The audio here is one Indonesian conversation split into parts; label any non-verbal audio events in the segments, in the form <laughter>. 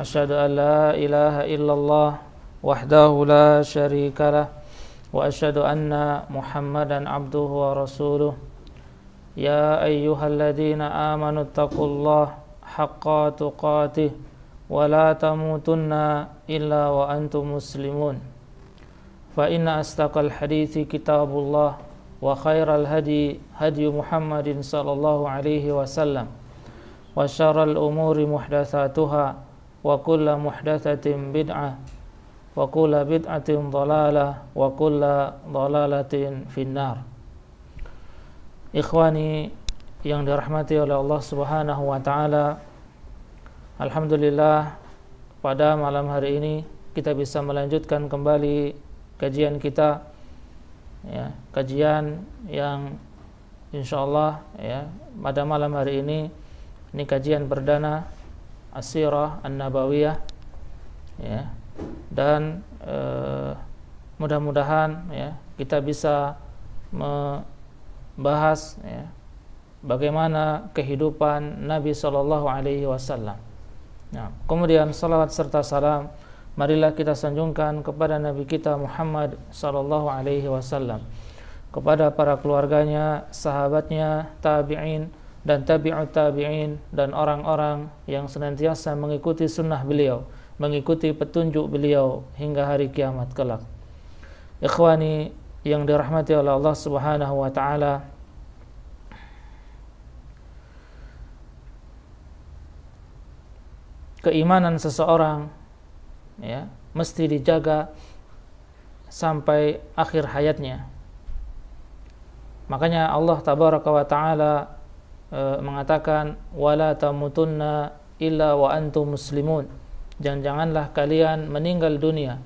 أشهد أن لا إله إلا الله وحده لا شريك له وأشهد أن محمدا عبده ورسوله يا أيها الذين آمنوا اتقوا الله حق تقاته ولا تموتن إلا وأنتم مسلمون فإن أصدق الحديث كتاب الله وخير الهدي هدي محمد صلى الله عليه وسلم وشر الأمور محدثاتها وكل محدثة بدعة وكل بدعة ضلالة وكل ضلالة في النار Ikhwani yang dirahmati oleh Allah Subhanahu wa taala. Alhamdulillah pada malam hari ini kita bisa melanjutkan kembali kajian kita ya, kajian yang insyaallah ya pada malam hari ini ini kajian perdana Asy'irah An-Nabawiyah ya. Dan e, mudah-mudahan ya kita bisa membahas ya, bagaimana kehidupan Nabi Shallallahu alaihi wasallam. Nah, kemudian salawat serta salam marilah kita sanjungkan kepada Nabi kita Muhammad Sallallahu Alaihi Wasallam, kepada para keluarganya, sahabatnya, tabi'in, dan tabi'ut tabi'in dan orang-orang yang senantiasa mengikuti sunnah beliau, mengikuti petunjuk beliau hingga hari kiamat kelak. Ikhwani yang dirahmati oleh Allah Subhanahu wa taala, keimanan seseorang ya, mesti dijaga sampai akhir hayatnya. Makanya Allah tabaraka wa taala Eh, mengatakan wala tamutunna illa wa antum muslimun. Jangan janganlah kalian meninggal dunia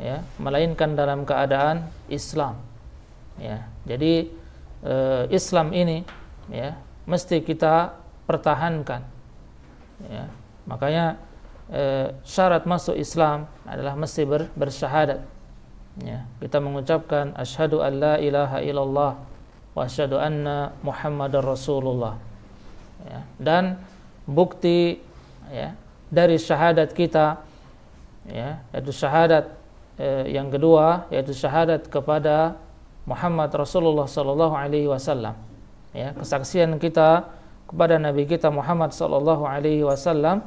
ya, melainkan dalam keadaan Islam. Ya. Jadi e, Islam ini ya mesti kita pertahankan. Ya. Makanya e, syarat masuk Islam adalah mesti ber, bersyahadat. Ya. Kita mengucapkan asyhadu alla ilaha illallah wasyhadu anna Muhammadar Rasulullah. Ya, dan bukti ya, dari syahadat kita ya, yaitu syahadat eh, yang kedua yaitu syahadat kepada Muhammad Rasulullah sallallahu alaihi wasallam. Ya, kesaksian kita kepada nabi kita Muhammad sallallahu alaihi wasallam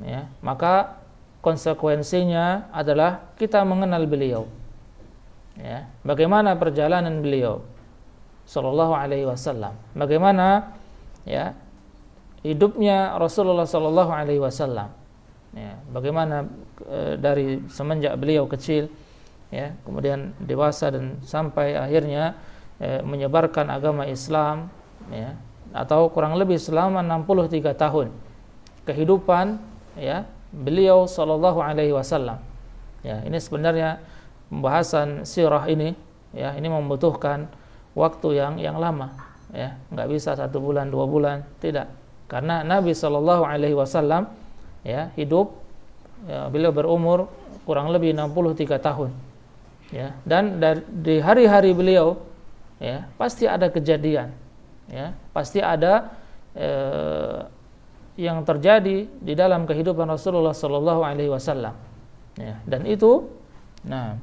ya, maka konsekuensinya adalah kita mengenal beliau. Ya, bagaimana perjalanan beliau? Shallallahu Alaihi Wasallam. Bagaimana ya hidupnya Rasulullah Shallallahu Alaihi Wasallam. Ya, bagaimana e, dari semenjak beliau kecil, ya, kemudian dewasa dan sampai akhirnya e, menyebarkan agama Islam, ya, atau kurang lebih selama 63 tahun kehidupan ya beliau Shallallahu Alaihi Wasallam. Ya, ini sebenarnya pembahasan sirah ini ya ini membutuhkan waktu yang yang lama ya nggak bisa satu bulan dua bulan tidak karena Nabi Shallallahu Alaihi Wasallam ya hidup ya, beliau berumur kurang lebih 63 tahun ya dan dari, di hari-hari beliau ya pasti ada kejadian ya pasti ada eh, yang terjadi di dalam kehidupan Rasulullah Shallallahu Alaihi Wasallam ya dan itu nah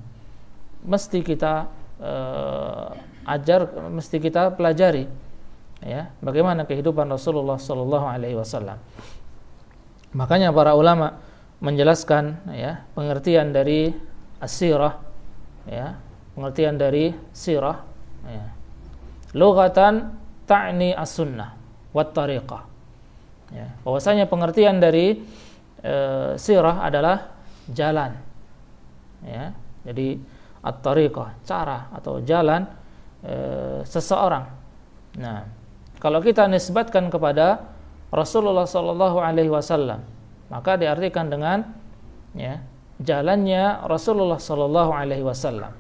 mesti kita eh, ajar mesti kita pelajari ya bagaimana kehidupan Rasulullah Shallallahu Alaihi Wasallam makanya para ulama menjelaskan ya pengertian dari asirah ya pengertian dari sirah ya. lugatan ta'ni as-sunnah wat tariqah ya bahwasanya pengertian dari e, sirah adalah jalan ya jadi at-tariqah cara atau jalan e, seseorang. Nah, kalau kita nisbatkan kepada Rasulullah Shallallahu Alaihi Wasallam, maka diartikan dengan ya, jalannya Rasulullah Shallallahu Alaihi Wasallam.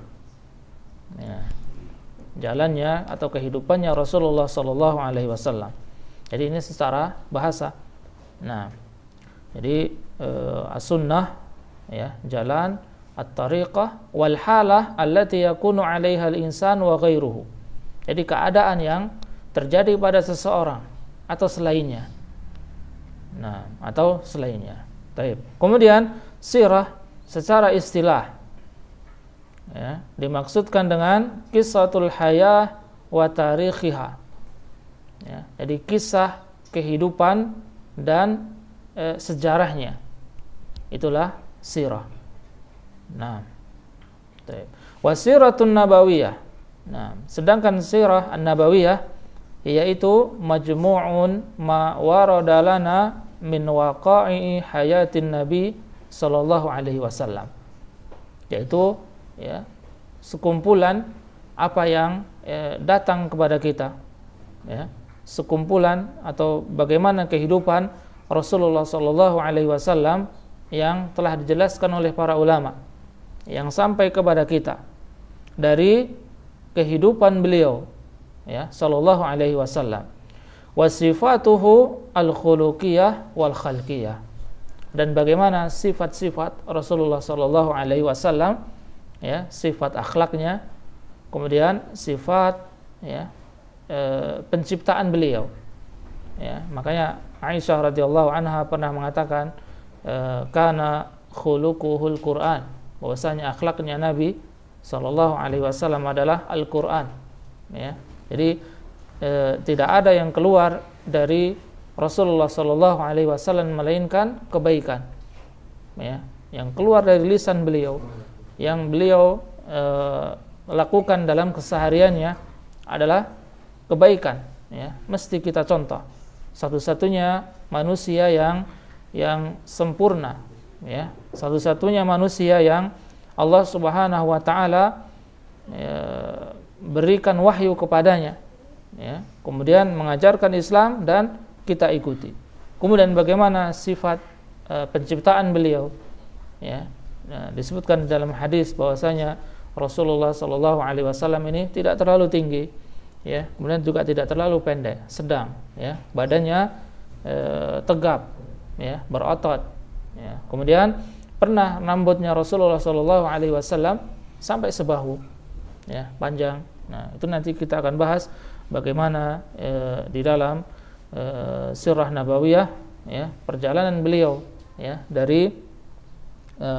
Ya, jalannya atau kehidupannya Rasulullah Shallallahu Alaihi Wasallam. Jadi ini secara bahasa. Nah, jadi e, as-sunnah ya jalan at-tariqah wal halah allati yakunu 'alaiha al-insan wa ghairuhu. Jadi keadaan yang terjadi pada seseorang atau selainnya. Nah, atau selainnya. Baik. Kemudian sirah secara istilah ya, dimaksudkan dengan kisatul hayah wa tarikhiha. Ya, jadi kisah kehidupan dan eh, sejarahnya. Itulah sirah. Nah. Wasiratun nabawiyah. Nah, sedangkan sirah an-nabawiyah yaitu majmu'un ma waradalana min waqa'i hayatin nabi sallallahu alaihi wasallam. Yaitu ya, sekumpulan apa yang ya, datang kepada kita. Ya, sekumpulan atau bagaimana kehidupan Rasulullah sallallahu alaihi wasallam yang telah dijelaskan oleh para ulama yang sampai kepada kita dari kehidupan beliau ya sallallahu alaihi wasallam wasifatuhu al-khuluqiyah wal khalqiyah dan bagaimana sifat-sifat Rasulullah sallallahu alaihi wasallam ya sifat akhlaknya kemudian sifat ya e, penciptaan beliau ya makanya Aisyah radhiyallahu anha pernah mengatakan e, kana khuluquhul Quran bahwasanya akhlaknya Nabi Shallallahu Alaihi Wasallam adalah Al-Quran. Ya. Jadi e, tidak ada yang keluar dari Rasulullah Shallallahu Alaihi Wasallam melainkan kebaikan. Ya. Yang keluar dari lisan beliau, yang beliau e, lakukan dalam kesehariannya adalah kebaikan. Ya. Mesti kita contoh. Satu-satunya manusia yang yang sempurna ya satu-satunya manusia yang Allah Subhanahu wa taala ya, berikan wahyu kepadanya ya kemudian mengajarkan Islam dan kita ikuti kemudian bagaimana sifat uh, penciptaan beliau ya nah, disebutkan dalam hadis bahwasanya Rasulullah Shallallahu Alaihi Wasallam ini tidak terlalu tinggi ya kemudian juga tidak terlalu pendek sedang ya badannya uh, tegap ya berotot Ya. Kemudian pernah rambutnya Rasulullah Shallallahu Alaihi Wasallam sampai sebahu, ya panjang. Nah itu nanti kita akan bahas bagaimana e, di dalam e, Sirah Nabawiyah ya perjalanan beliau ya dari e,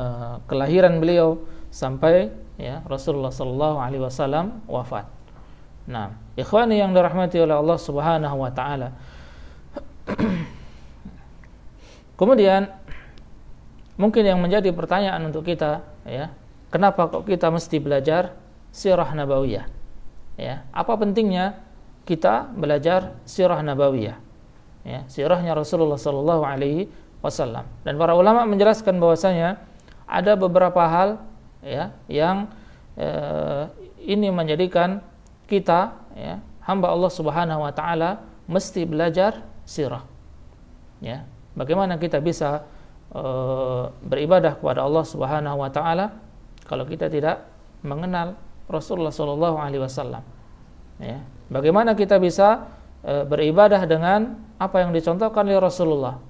kelahiran beliau sampai ya Rasulullah Shallallahu Alaihi Wasallam wafat. Nah, ikhwani yang dirahmati oleh Allah Subhanahu Wa Taala. <clears throat> Kemudian mungkin yang menjadi pertanyaan untuk kita ya kenapa kok kita mesti belajar sirah nabawiyah ya apa pentingnya kita belajar sirah nabawiyah ya sirahnya Rasulullah Sallallahu Alaihi Wasallam dan para ulama menjelaskan bahwasanya ada beberapa hal ya yang eh, ini menjadikan kita ya hamba Allah Subhanahu Wa Taala mesti belajar sirah ya bagaimana kita bisa Eh, beribadah kepada Allah Subhanahu wa taala kalau kita tidak mengenal Rasulullah Shallallahu alaihi wasallam. Ya. Bagaimana kita bisa e, beribadah dengan apa yang dicontohkan oleh Rasulullah?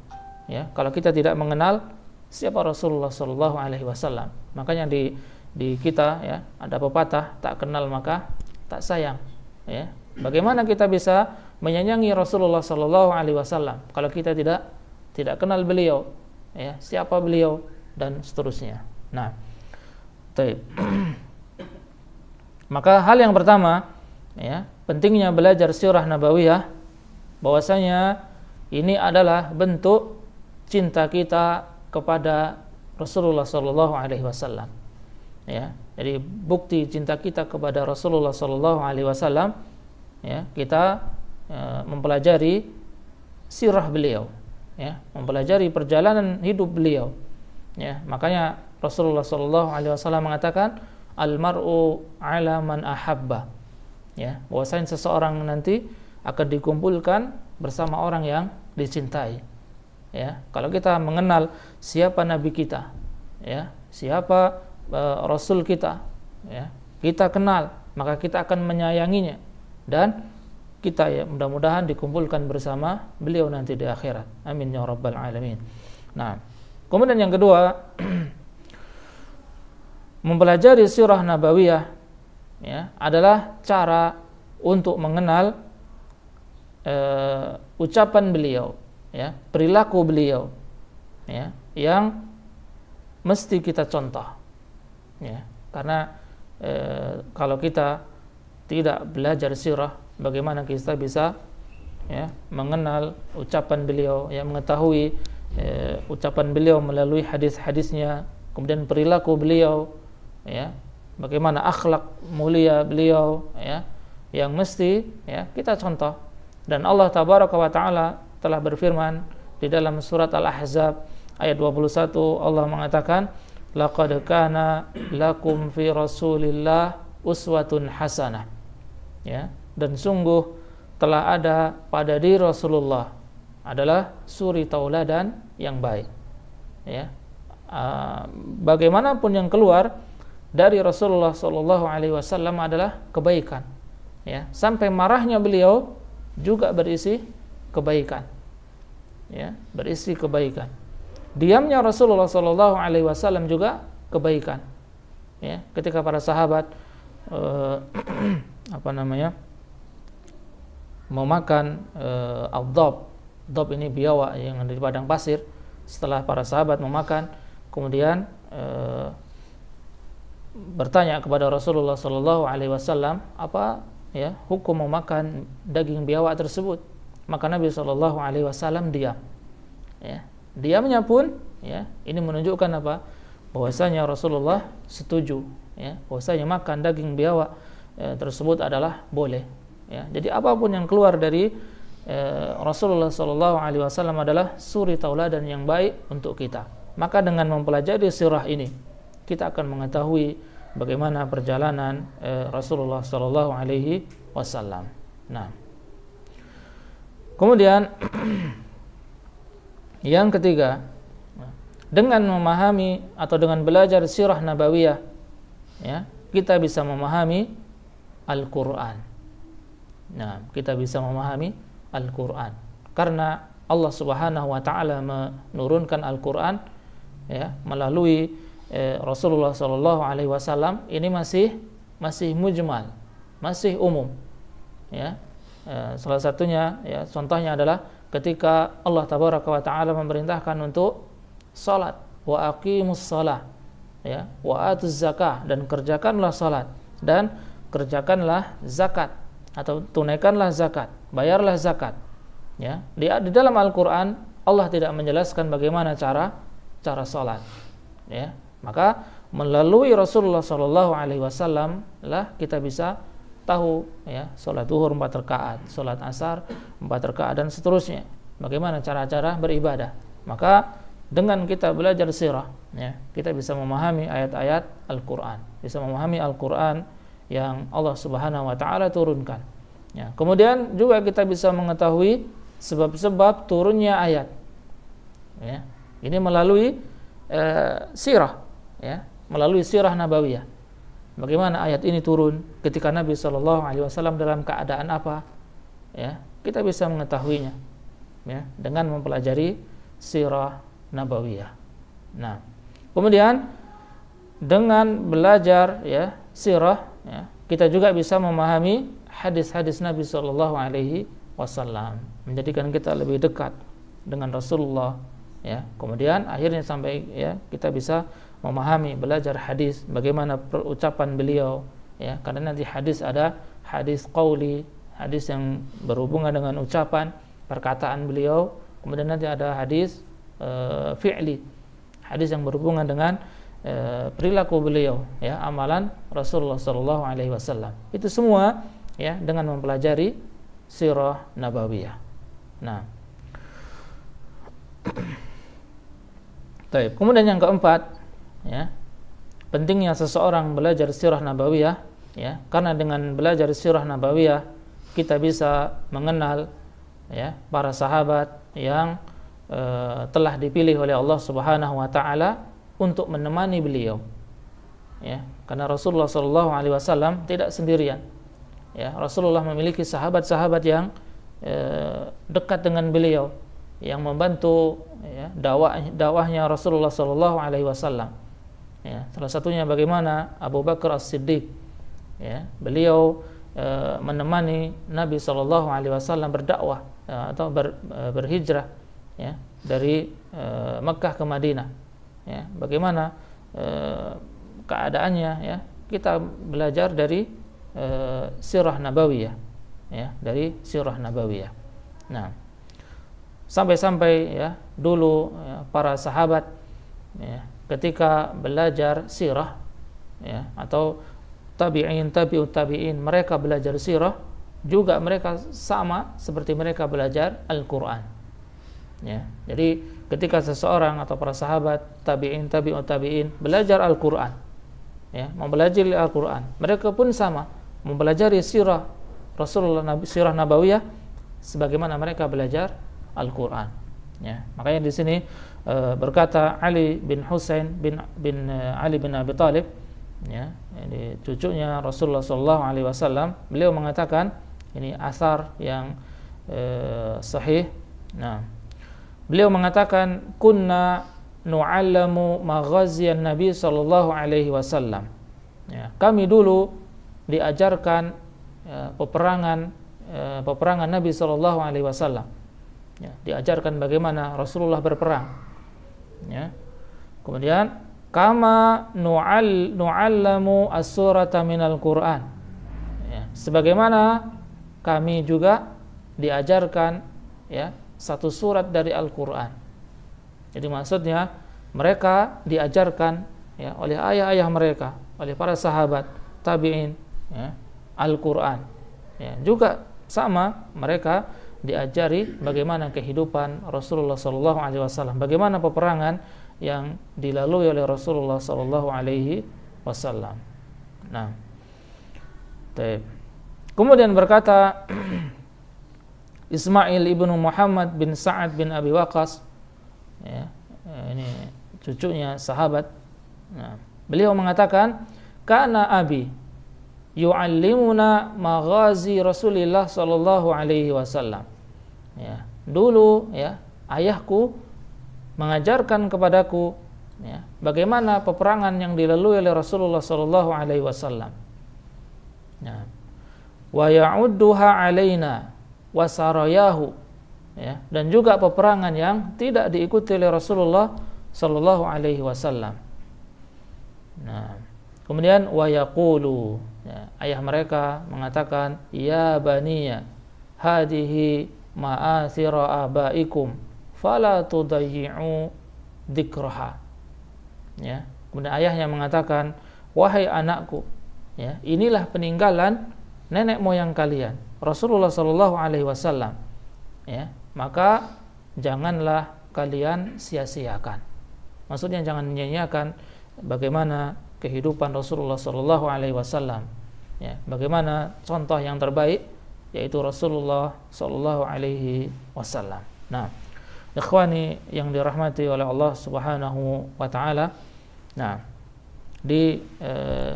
Ya, kalau kita tidak mengenal siapa Rasulullah Shallallahu alaihi wasallam. Makanya di di kita ya ada pepatah tak kenal maka tak sayang ya bagaimana kita bisa menyayangi Rasulullah Shallallahu Alaihi Wasallam kalau kita tidak tidak kenal beliau ya siapa beliau dan seterusnya nah <clears throat> maka hal yang pertama ya pentingnya belajar sirah nabawiyah bahwasanya ini adalah bentuk cinta kita kepada Rasulullah Shallallahu Alaihi Wasallam ya jadi bukti cinta kita kepada Rasulullah Shallallahu Alaihi Wasallam ya kita e, mempelajari sirah beliau ya mempelajari perjalanan hidup beliau ya makanya Rasulullah Shallallahu Alaihi Wasallam mengatakan almaru ala man ahabba ya bahwasanya seseorang nanti akan dikumpulkan bersama orang yang dicintai ya kalau kita mengenal siapa nabi kita ya siapa uh, rasul kita ya kita kenal maka kita akan menyayanginya dan kita ya mudah-mudahan dikumpulkan bersama beliau nanti di akhirat. Amin ya rabbal alamin. Nah, kemudian yang kedua <clears throat> mempelajari sirah nabawiyah ya adalah cara untuk mengenal uh, ucapan beliau, ya, perilaku beliau ya, yang mesti kita contoh. Ya, karena uh, kalau kita tidak belajar sirah bagaimana kita bisa ya mengenal ucapan beliau ya mengetahui ya, ucapan beliau melalui hadis-hadisnya kemudian perilaku beliau ya bagaimana akhlak mulia beliau ya yang mesti ya kita contoh dan Allah tabaraka wa taala telah berfirman di dalam surat Al-Ahzab ayat 21 Allah mengatakan laqad kana lakum fi rasulillah uswatun hasanah ya dan sungguh telah ada pada diri Rasulullah adalah suri tauladan yang baik. Ya. Ah, bagaimanapun yang keluar dari Rasulullah Shallallahu alaihi wasallam adalah kebaikan. Ya, sampai marahnya beliau juga berisi kebaikan. Ya, berisi kebaikan. Diamnya Rasulullah Shallallahu alaihi wasallam juga kebaikan. Ya, ketika para sahabat uh, <clears throat> apa namanya? memakan uh, eh, al-dob ini biawak yang ada di padang pasir setelah para sahabat memakan kemudian uh, bertanya kepada Rasulullah Shallallahu Alaihi Wasallam apa ya hukum memakan daging biawak tersebut maka Nabi Shallallahu Alaihi Wasallam diam ya diamnya pun ya ini menunjukkan apa bahwasanya Rasulullah setuju ya bahwasanya makan daging biawak ya, eh, tersebut adalah boleh ya jadi apapun yang keluar dari eh, Rasulullah Shallallahu Alaihi Wasallam adalah suri dan yang baik untuk kita maka dengan mempelajari sirah ini kita akan mengetahui bagaimana perjalanan eh, Rasulullah Shallallahu Alaihi Wasallam nah kemudian <clears throat> yang ketiga dengan memahami atau dengan belajar sirah nabawiyah ya kita bisa memahami Al-Qur'an Nah, kita bisa memahami Al-Qur'an karena Allah Subhanahu wa taala menurunkan Al-Qur'an ya melalui eh, Rasulullah SAW. alaihi wasallam ini masih masih mujmal, masih umum. Ya. Eh, salah satunya ya contohnya adalah ketika Allah Tabaraka wa taala memerintahkan untuk salat wa aqimus salat ya wa atuz zakah dan kerjakanlah salat dan kerjakanlah zakat atau tunaikanlah zakat, bayarlah zakat. Ya, di, di dalam Al-Qur'an Allah tidak menjelaskan bagaimana cara cara salat. Ya, maka melalui Rasulullah Shallallahu alaihi wasallam lah kita bisa tahu ya salat duhur empat rakaat, salat asar empat rakaat dan seterusnya. Bagaimana cara-cara beribadah. Maka dengan kita belajar sirah ya, kita bisa memahami ayat-ayat Al-Qur'an, bisa memahami Al-Qur'an yang Allah Subhanahu wa taala turunkan. Ya. Kemudian juga kita bisa mengetahui sebab-sebab turunnya ayat. Ya. Ini melalui e, sirah, ya, melalui sirah nabawiyah. Bagaimana ayat ini turun ketika Nabi Shallallahu Alaihi Wasallam dalam keadaan apa? Ya, kita bisa mengetahuinya ya, dengan mempelajari sirah nabawiyah. Nah, kemudian dengan belajar ya sirah ya, kita juga bisa memahami hadis-hadis Nabi Shallallahu Alaihi Wasallam menjadikan kita lebih dekat dengan Rasulullah ya kemudian akhirnya sampai ya kita bisa memahami belajar hadis bagaimana perucapan beliau ya karena nanti hadis ada hadis qauli hadis yang berhubungan dengan ucapan perkataan beliau kemudian nanti ada hadis e, fi'li hadis yang berhubungan dengan Eh, perilaku beliau ya amalan Rasulullah Shallallahu Alaihi Wasallam itu semua ya dengan mempelajari sirah nabawiyah nah <clears throat> Taib. kemudian yang keempat ya pentingnya seseorang belajar sirah nabawiyah ya karena dengan belajar sirah nabawiyah kita bisa mengenal ya para sahabat yang eh, telah dipilih oleh Allah Subhanahu wa taala untuk menemani beliau. Ya, karena Rasulullah Shallallahu alaihi wasallam tidak sendirian. Ya, Rasulullah memiliki sahabat-sahabat yang eh, dekat dengan beliau yang membantu ya, dakwah dakwahnya Rasulullah Shallallahu alaihi wasallam. Ya, salah satunya bagaimana Abu Bakar As-Siddiq. Ya, beliau eh, menemani Nabi Shallallahu alaihi wasallam berdakwah e, atau ber, e, berhijrah ya dari e, Mekah ke Madinah ya bagaimana e, keadaannya ya kita belajar dari e, sirah nabawiyah ya dari sirah nabawiyah nah sampai-sampai ya dulu ya, para sahabat ya, ketika belajar sirah ya atau tabi'in tabi'ut tabi'in mereka belajar sirah juga mereka sama seperti mereka belajar Al-Qur'an ya jadi ketika seseorang atau para sahabat tabiin tabiun tabiin belajar Al-Qur'an ya mempelajari Al-Qur'an mereka pun sama mempelajari sirah Rasulullah Nabi sirah nabawiyah sebagaimana mereka belajar Al-Qur'an ya makanya di sini eh, berkata Ali bin Husain bin bin eh, Ali bin Abi Talib ya ini cucunya Rasulullah sallallahu alaihi wasallam beliau mengatakan ini asar yang e, sahih nah Beliau mengatakan kunna nu'allamu maghaziyan Nabi sallallahu alaihi wasallam. Ya, kami dulu diajarkan ya, peperangan ya, peperangan Nabi sallallahu alaihi wasallam. Ya, diajarkan bagaimana Rasulullah berperang. Ya. Kemudian kama nu'al nu'allamu as-surata minal Qur'an. Ya, sebagaimana kami juga diajarkan ya satu surat dari Al-Quran. Jadi maksudnya mereka diajarkan ya, oleh ayah-ayah mereka, oleh para sahabat, tabiin, ya, Al-Quran. Ya, juga sama mereka diajari bagaimana kehidupan Rasulullah Shallallahu Alaihi Wasallam, bagaimana peperangan yang dilalui oleh Rasulullah Shallallahu Alaihi Wasallam. Nah, taib. kemudian berkata <clears throat> Ismail ibnu Muhammad bin Sa'ad bin Abi Waqas ya, ini cucunya sahabat nah, beliau mengatakan karena abi yu'allimuna maghazi Rasulillah sallallahu alaihi wasallam ya dulu ya ayahku mengajarkan kepadaku ya, bagaimana peperangan yang dilalui oleh Rasulullah sallallahu alaihi wasallam. Nah, wa ya'udduha alaina wasaroyahu ya, dan juga peperangan yang tidak diikuti oleh Rasulullah Shallallahu Alaihi Wasallam. Nah, kemudian wayakulu ya, ayah mereka mengatakan ya baniya hadihi ma'athira abaikum fala tudayyi'u dikraha ya kemudian ayahnya mengatakan wahai anakku ya inilah peninggalan nenek moyang kalian Rasulullah Shallallahu Alaihi Wasallam ya maka janganlah kalian sia-siakan maksudnya jangan nyanyiakan bagaimana kehidupan Rasulullah Shallallahu Alaihi Wasallam ya bagaimana contoh yang terbaik yaitu Rasulullah Shallallahu Alaihi Wasallam nah ikhwani yang dirahmati oleh Allah Subhanahu Wa Taala nah di e,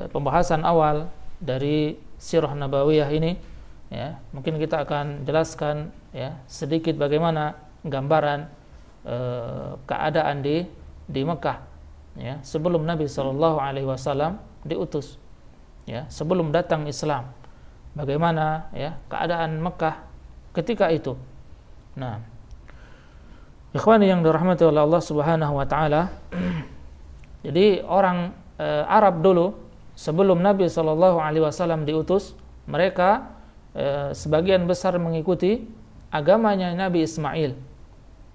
pembahasan awal dari Sirah Nabawiyah ini ya mungkin kita akan jelaskan ya sedikit bagaimana gambaran e, keadaan di di Mekah ya sebelum Nabi Shallallahu Alaihi Wasallam diutus ya sebelum datang Islam bagaimana ya keadaan Mekah ketika itu nah ikhwani yang dirahmati oleh Allah Subhanahu Wa Taala <clears throat> jadi orang e, Arab dulu sebelum Nabi Shallallahu Alaihi Wasallam diutus mereka Eh, sebagian besar mengikuti agamanya Nabi Ismail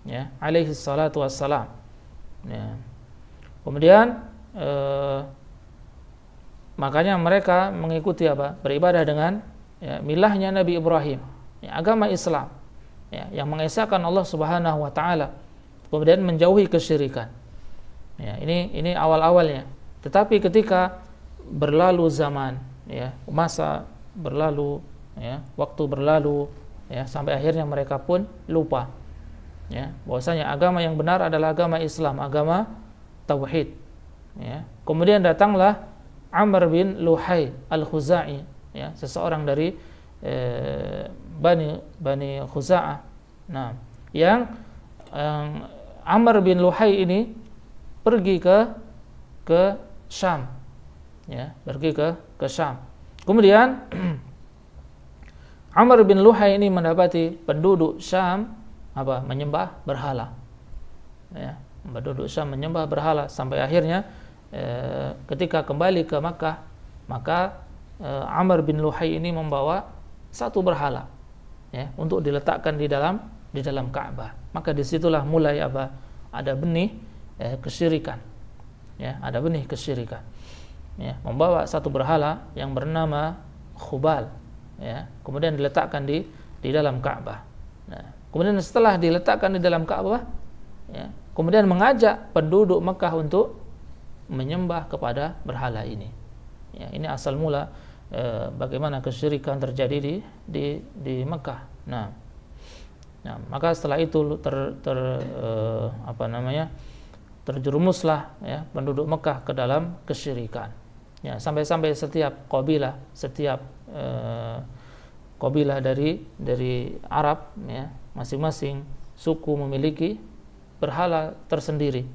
ya alaihi salatu wassalam ya. kemudian eh, makanya mereka mengikuti apa beribadah dengan ya, milahnya Nabi Ibrahim ya, agama Islam ya, yang mengesahkan Allah Subhanahu wa taala kemudian menjauhi kesyirikan ya, ini ini awal-awalnya tetapi ketika berlalu zaman ya masa berlalu ya, waktu berlalu ya, sampai akhirnya mereka pun lupa ya, bahwasanya agama yang benar adalah agama Islam, agama tauhid. Ya. Kemudian datanglah Amr bin Luhai al-Khuzai, ya, seseorang dari eh, Bani Bani Khuza'ah. Nah, yang eh, Amr bin Luhai ini pergi ke ke Syam. Ya, pergi ke ke Syam. Kemudian <clears throat> Amr bin Luhai ini mendapati penduduk Syam apa menyembah berhala. Ya, penduduk Syam menyembah berhala sampai akhirnya eh, ketika kembali ke Makkah, maka eh, Amr bin Luhai ini membawa satu berhala ya, untuk diletakkan di dalam di dalam Ka'bah. Maka disitulah mulai apa ada benih eh, kesyirikan. Ya, ada benih kesyirikan. Ya, membawa satu berhala yang bernama Khubal ya kemudian diletakkan di di dalam Ka'bah nah, kemudian setelah diletakkan di dalam Ka'bah ya, kemudian mengajak penduduk Mekah untuk menyembah kepada berhala ini ya, ini asal mula e, bagaimana kesyirikan terjadi di di di Mekah nah Nah, maka setelah itu ter, ter e, apa namanya terjerumuslah ya penduduk Mekah ke dalam kesyirikan. Ya, sampai-sampai setiap kabilah, setiap eh, kabilah dari dari Arab ya, masing-masing suku memiliki berhala tersendiri.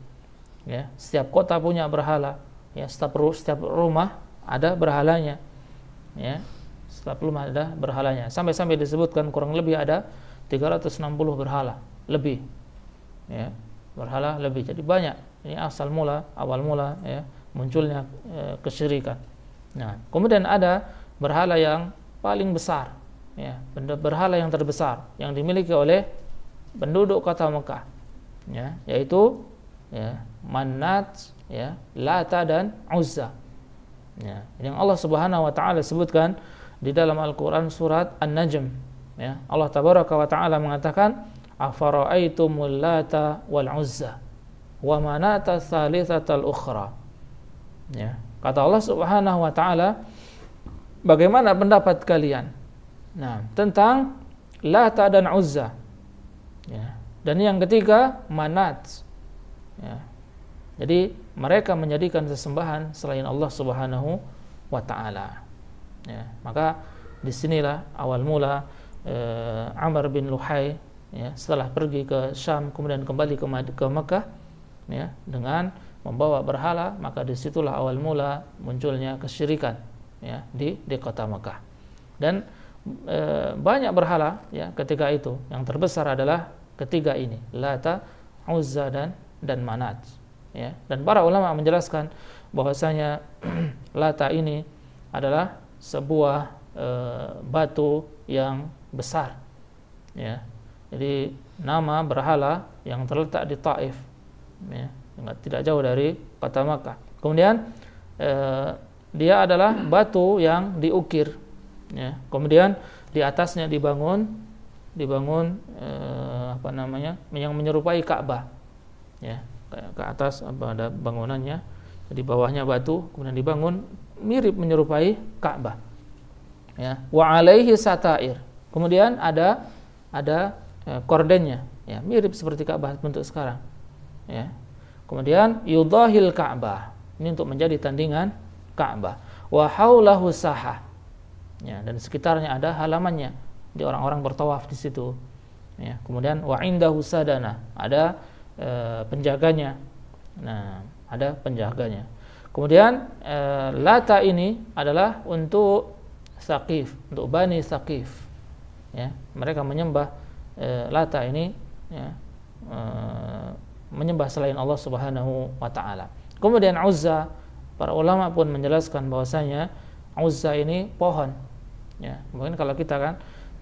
Ya, setiap kota punya berhala. Ya, setiap setiap rumah ada berhalanya. Ya, setiap rumah ada berhalanya. Sampai-sampai disebutkan kurang lebih ada 360 berhala lebih. Ya, berhala lebih. Jadi banyak. Ini asal mula, awal mula ya munculnya e, kesyirikan. Nah, kemudian ada berhala yang paling besar, ya, benda berhala yang terbesar yang dimiliki oleh penduduk kota Mekah, ya, yaitu ya, Manat, ya, Lata dan Uzza. Ya, yang Allah Subhanahu wa taala sebutkan di dalam Al-Qur'an surat An-Najm, ya. Allah Tabaraka wa taala mengatakan, "Afara'aitumul Lata wal Uzza wa Manata tsalitsata al-ukhra?" Ya. Kata Allah Subhanahu wa taala, bagaimana pendapat kalian? Nah, tentang Lata dan Uzza. Ya. Dan yang ketiga, Manat. Ya. Jadi mereka menjadikan sesembahan selain Allah Subhanahu wa taala. Ya. Maka disinilah awal mula eh, Amr bin Luhai ya, setelah pergi ke Syam kemudian kembali ke, Mad Mekah ya, dengan membawa berhala maka disitulah awal mula munculnya kesyirikan ya di di kota Mekah dan e, banyak berhala ya ketika itu yang terbesar adalah ketiga ini Lata Uzza dan dan Manat ya dan para ulama menjelaskan bahwasanya <clears throat> Lata ini adalah sebuah e, batu yang besar ya jadi nama berhala yang terletak di Taif ya tidak jauh dari kota Makkah. Kemudian eh, dia adalah batu yang diukir. Ya. Kemudian di atasnya dibangun dibangun eh, apa namanya yang menyerupai Ka'bah. Ya, ke atas ada bangunannya, jadi bawahnya batu, kemudian dibangun mirip menyerupai Ka'bah. Ya, wa alaihi satair. Kemudian ada ada eh, kordennya, ya mirip seperti Ka'bah bentuk sekarang. Ya, Kemudian yudahil Ka'bah. Ini untuk menjadi tandingan Ka'bah. Wa haulahu saha. Ya, dan sekitarnya ada halamannya. Jadi orang-orang bertawaf di situ. Ya, kemudian wa indahu sadana. Ada e, penjaganya. Nah, ada penjaganya. Kemudian e, lata ini adalah untuk Saqif, untuk Bani Saqif. Ya, mereka menyembah e, lata ini ya, e, menyembah selain Allah Subhanahu wa taala. Kemudian Uzza, para ulama pun menjelaskan bahwasanya Uzza ini pohon. Ya, mungkin kalau kita kan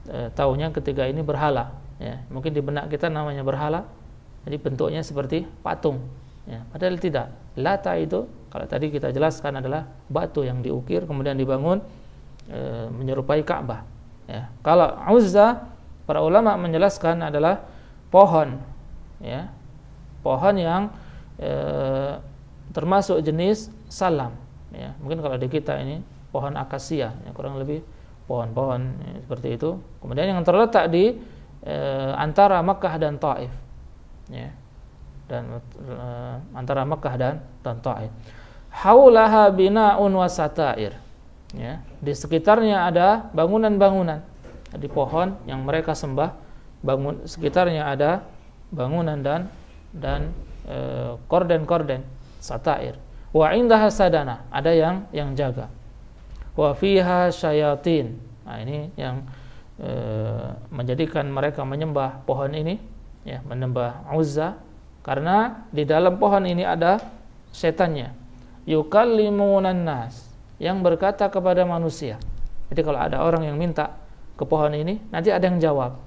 e, tahunya ketiga ini berhala, ya. Mungkin di benak kita namanya berhala. Jadi bentuknya seperti patung. Ya, padahal tidak. Lata itu kalau tadi kita jelaskan adalah batu yang diukir kemudian dibangun e, menyerupai Ka'bah. Ya. Kalau Uzza para ulama menjelaskan adalah pohon ya pohon yang e, termasuk jenis salam ya mungkin kalau di kita ini pohon akasia ya, kurang lebih pohon-pohon ya, seperti itu kemudian yang terletak di e, antara Makkah dan Taif ya dan e, antara Makkah dan dan Taif haulaha binaun wasatair ya di sekitarnya ada bangunan-bangunan di pohon yang mereka sembah bangun sekitarnya ada bangunan dan dan eh, korden-korden satair. Wa indaha sadana, ada yang yang jaga. Wa fiha syayatin. Nah, ini yang eh, menjadikan mereka menyembah pohon ini, ya, menyembah Uzza karena di dalam pohon ini ada setannya. Yukallimunan nas yang berkata kepada manusia. Jadi kalau ada orang yang minta ke pohon ini, nanti ada yang jawab.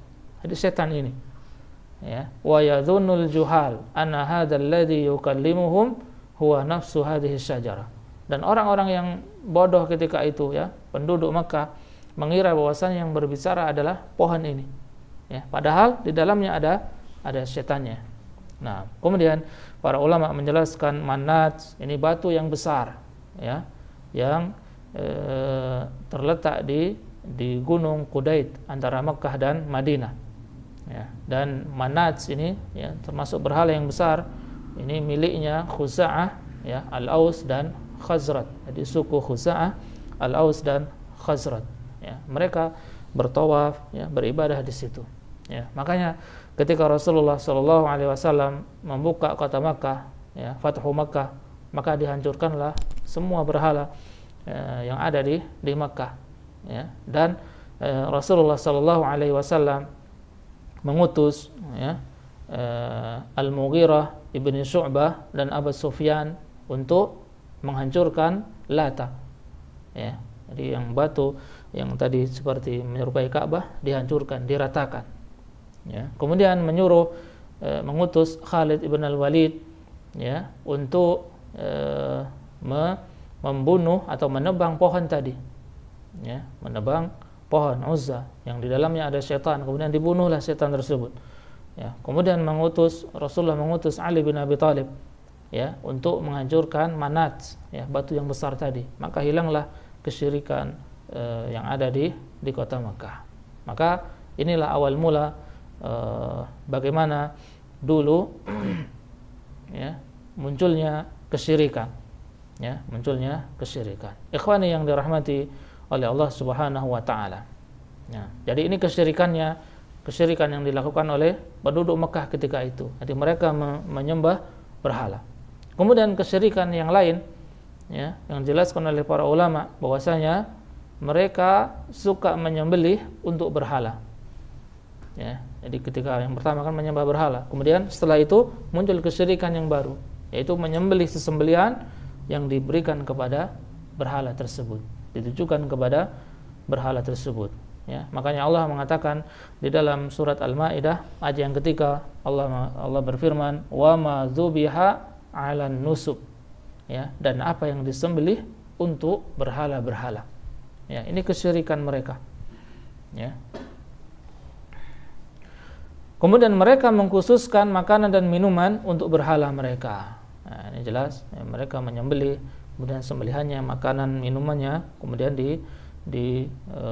Jadi setan ini ya wa yadhunnul juhal anna hadzal ladzi yukallimuhum huwa nafsu hadhihi syajarah dan orang-orang yang bodoh ketika itu ya penduduk Mekah mengira bahwasannya yang berbicara adalah pohon ini ya padahal di dalamnya ada ada setannya nah kemudian para ulama menjelaskan manat ini batu yang besar ya yang e, terletak di di gunung Kudait antara Mekah dan Madinah ya. dan Manaj ini ya, termasuk berhala yang besar ini miliknya Khuza'ah ya, Al-Aus dan Khazrat jadi suku Khuza'ah Al-Aus dan Khazrat ya. mereka bertawaf ya, beribadah di situ ya. makanya ketika Rasulullah saw membuka kota Makkah ya, Fathu Makkah maka dihancurkanlah semua berhala ya, yang ada di di Makkah ya. dan eh, Rasulullah Shallallahu Alaihi Wasallam mengutus ya, eh, Al-Mughirah ibn Syu'bah dan Abu Sufyan untuk menghancurkan Lata. Ya, jadi yang batu yang tadi seperti menyerupai Ka'bah dihancurkan, diratakan. Ya. Kemudian menyuruh eh, mengutus Khalid ibn Al-Walid ya untuk eh, me membunuh atau menebang pohon tadi. Ya, menebang pohon Uzza yang di dalamnya ada setan kemudian dibunuhlah setan tersebut ya kemudian mengutus Rasulullah mengutus Ali bin Abi Thalib ya untuk menghancurkan Manat ya batu yang besar tadi maka hilanglah kesyirikan eh, yang ada di di kota Mekah maka inilah awal mula eh, bagaimana dulu <clears throat> ya munculnya kesyirikan ya munculnya kesyirikan ikhwani yang dirahmati oleh Allah Subhanahu wa taala. Ya, jadi ini kesyirikannya, kesyirikan yang dilakukan oleh penduduk Mekah ketika itu. Jadi mereka me menyembah berhala. Kemudian kesyirikan yang lain ya, yang dijelaskan oleh para ulama bahwasanya mereka suka menyembelih untuk berhala. Ya, jadi ketika yang pertama kan menyembah berhala, kemudian setelah itu muncul kesyirikan yang baru, yaitu menyembelih sesembelian yang diberikan kepada berhala tersebut ditujukan kepada berhala tersebut ya makanya Allah mengatakan di dalam surat Al-Maidah ayat yang ketiga Allah Allah berfirman wa ma dzubiha 'alan nusub ya dan apa yang disembelih untuk berhala-berhala ya ini kesyirikan mereka ya Kemudian mereka mengkhususkan makanan dan minuman untuk berhala mereka. Nah, ini jelas, ya, mereka menyembelih kemudian sembelihannya, makanan, minumannya, kemudian di, di e,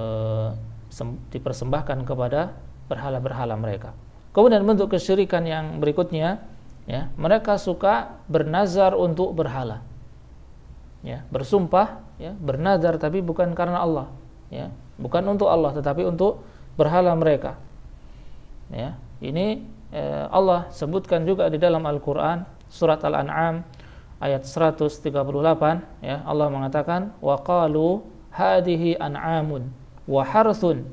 sem, dipersembahkan kepada berhala-berhala mereka. Kemudian bentuk kesyirikan yang berikutnya, ya, mereka suka bernazar untuk berhala. Ya, bersumpah, ya, bernazar tapi bukan karena Allah, ya, bukan untuk Allah tetapi untuk berhala mereka. Ya, ini eh, Allah sebutkan juga di dalam Al-Qur'an surat Al-An'am ayat 138 ya Allah mengatakan wa qalu hadhihi an'amun wa harthun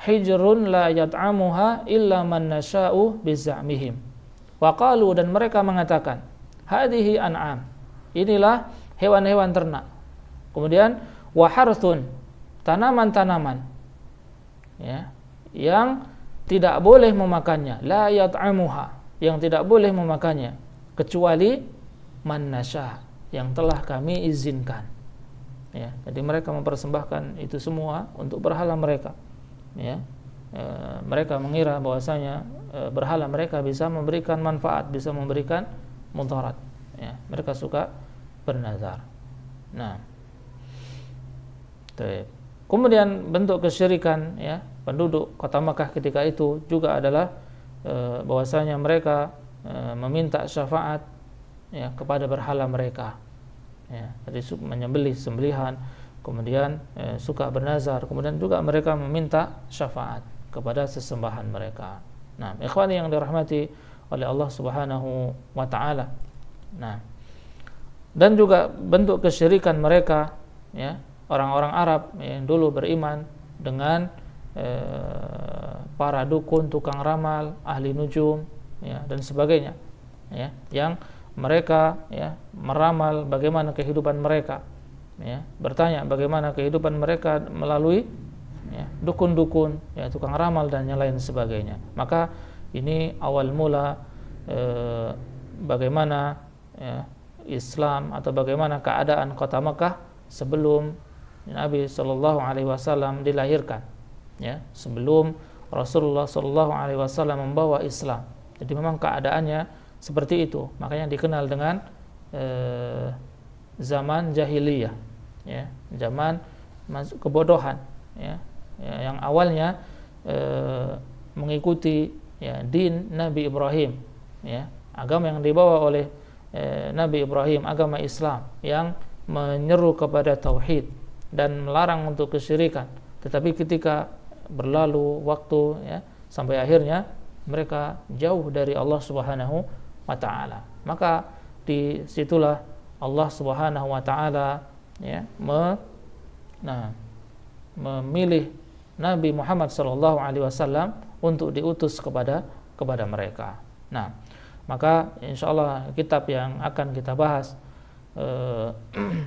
hijrun la yat'amuha illa man nasha'u bizamihim wa qalu dan mereka mengatakan hadhihi an'am inilah hewan-hewan ternak kemudian wa harthun tanaman-tanaman ya yang tidak boleh memakannya la yat'amuha yang tidak boleh memakannya kecuali man nasha yang telah kami izinkan ya jadi mereka mempersembahkan itu semua untuk berhala mereka ya e, mereka mengira bahwasanya e, berhala mereka bisa memberikan manfaat bisa memberikan mudarat ya mereka suka bernazar nah Taip. kemudian bentuk kesyirikan ya penduduk kota Makkah ketika itu juga adalah e, bahwasanya mereka e, meminta syafaat ya kepada berhala mereka ya jadi menyembelih sembelihan kemudian ya, suka bernazar kemudian juga mereka meminta syafaat kepada sesembahan mereka nah ikhwan yang dirahmati oleh Allah Subhanahu wa taala nah dan juga bentuk kesyirikan mereka ya orang-orang Arab yang dulu beriman dengan e, para dukun tukang ramal ahli nujum ya dan sebagainya ya yang mereka ya meramal bagaimana kehidupan mereka ya bertanya bagaimana kehidupan mereka melalui ya, dukun-dukun ya tukang ramal dan yang lain sebagainya maka ini awal mula eh, bagaimana ya, Islam atau bagaimana keadaan kota Mekah sebelum Nabi Shallallahu Alaihi Wasallam dilahirkan ya sebelum Rasulullah Shallallahu Alaihi Wasallam membawa Islam jadi memang keadaannya seperti itu, makanya dikenal dengan eh, zaman jahiliyah, ya, zaman kebodohan, ya, ya yang awalnya eh, mengikuti ya, din Nabi Ibrahim, ya, agama yang dibawa oleh eh, Nabi Ibrahim, agama Islam yang menyeru kepada tauhid dan melarang untuk kesyirikan. Tetapi ketika berlalu waktu, ya, sampai akhirnya mereka jauh dari Allah Subhanahu wa taala. Maka disitulah Allah Subhanahu wa taala ya me, nah, memilih Nabi Muhammad Shallallahu alaihi wasallam untuk diutus kepada kepada mereka. Nah, maka insya Allah kitab yang akan kita bahas eh, <clears throat>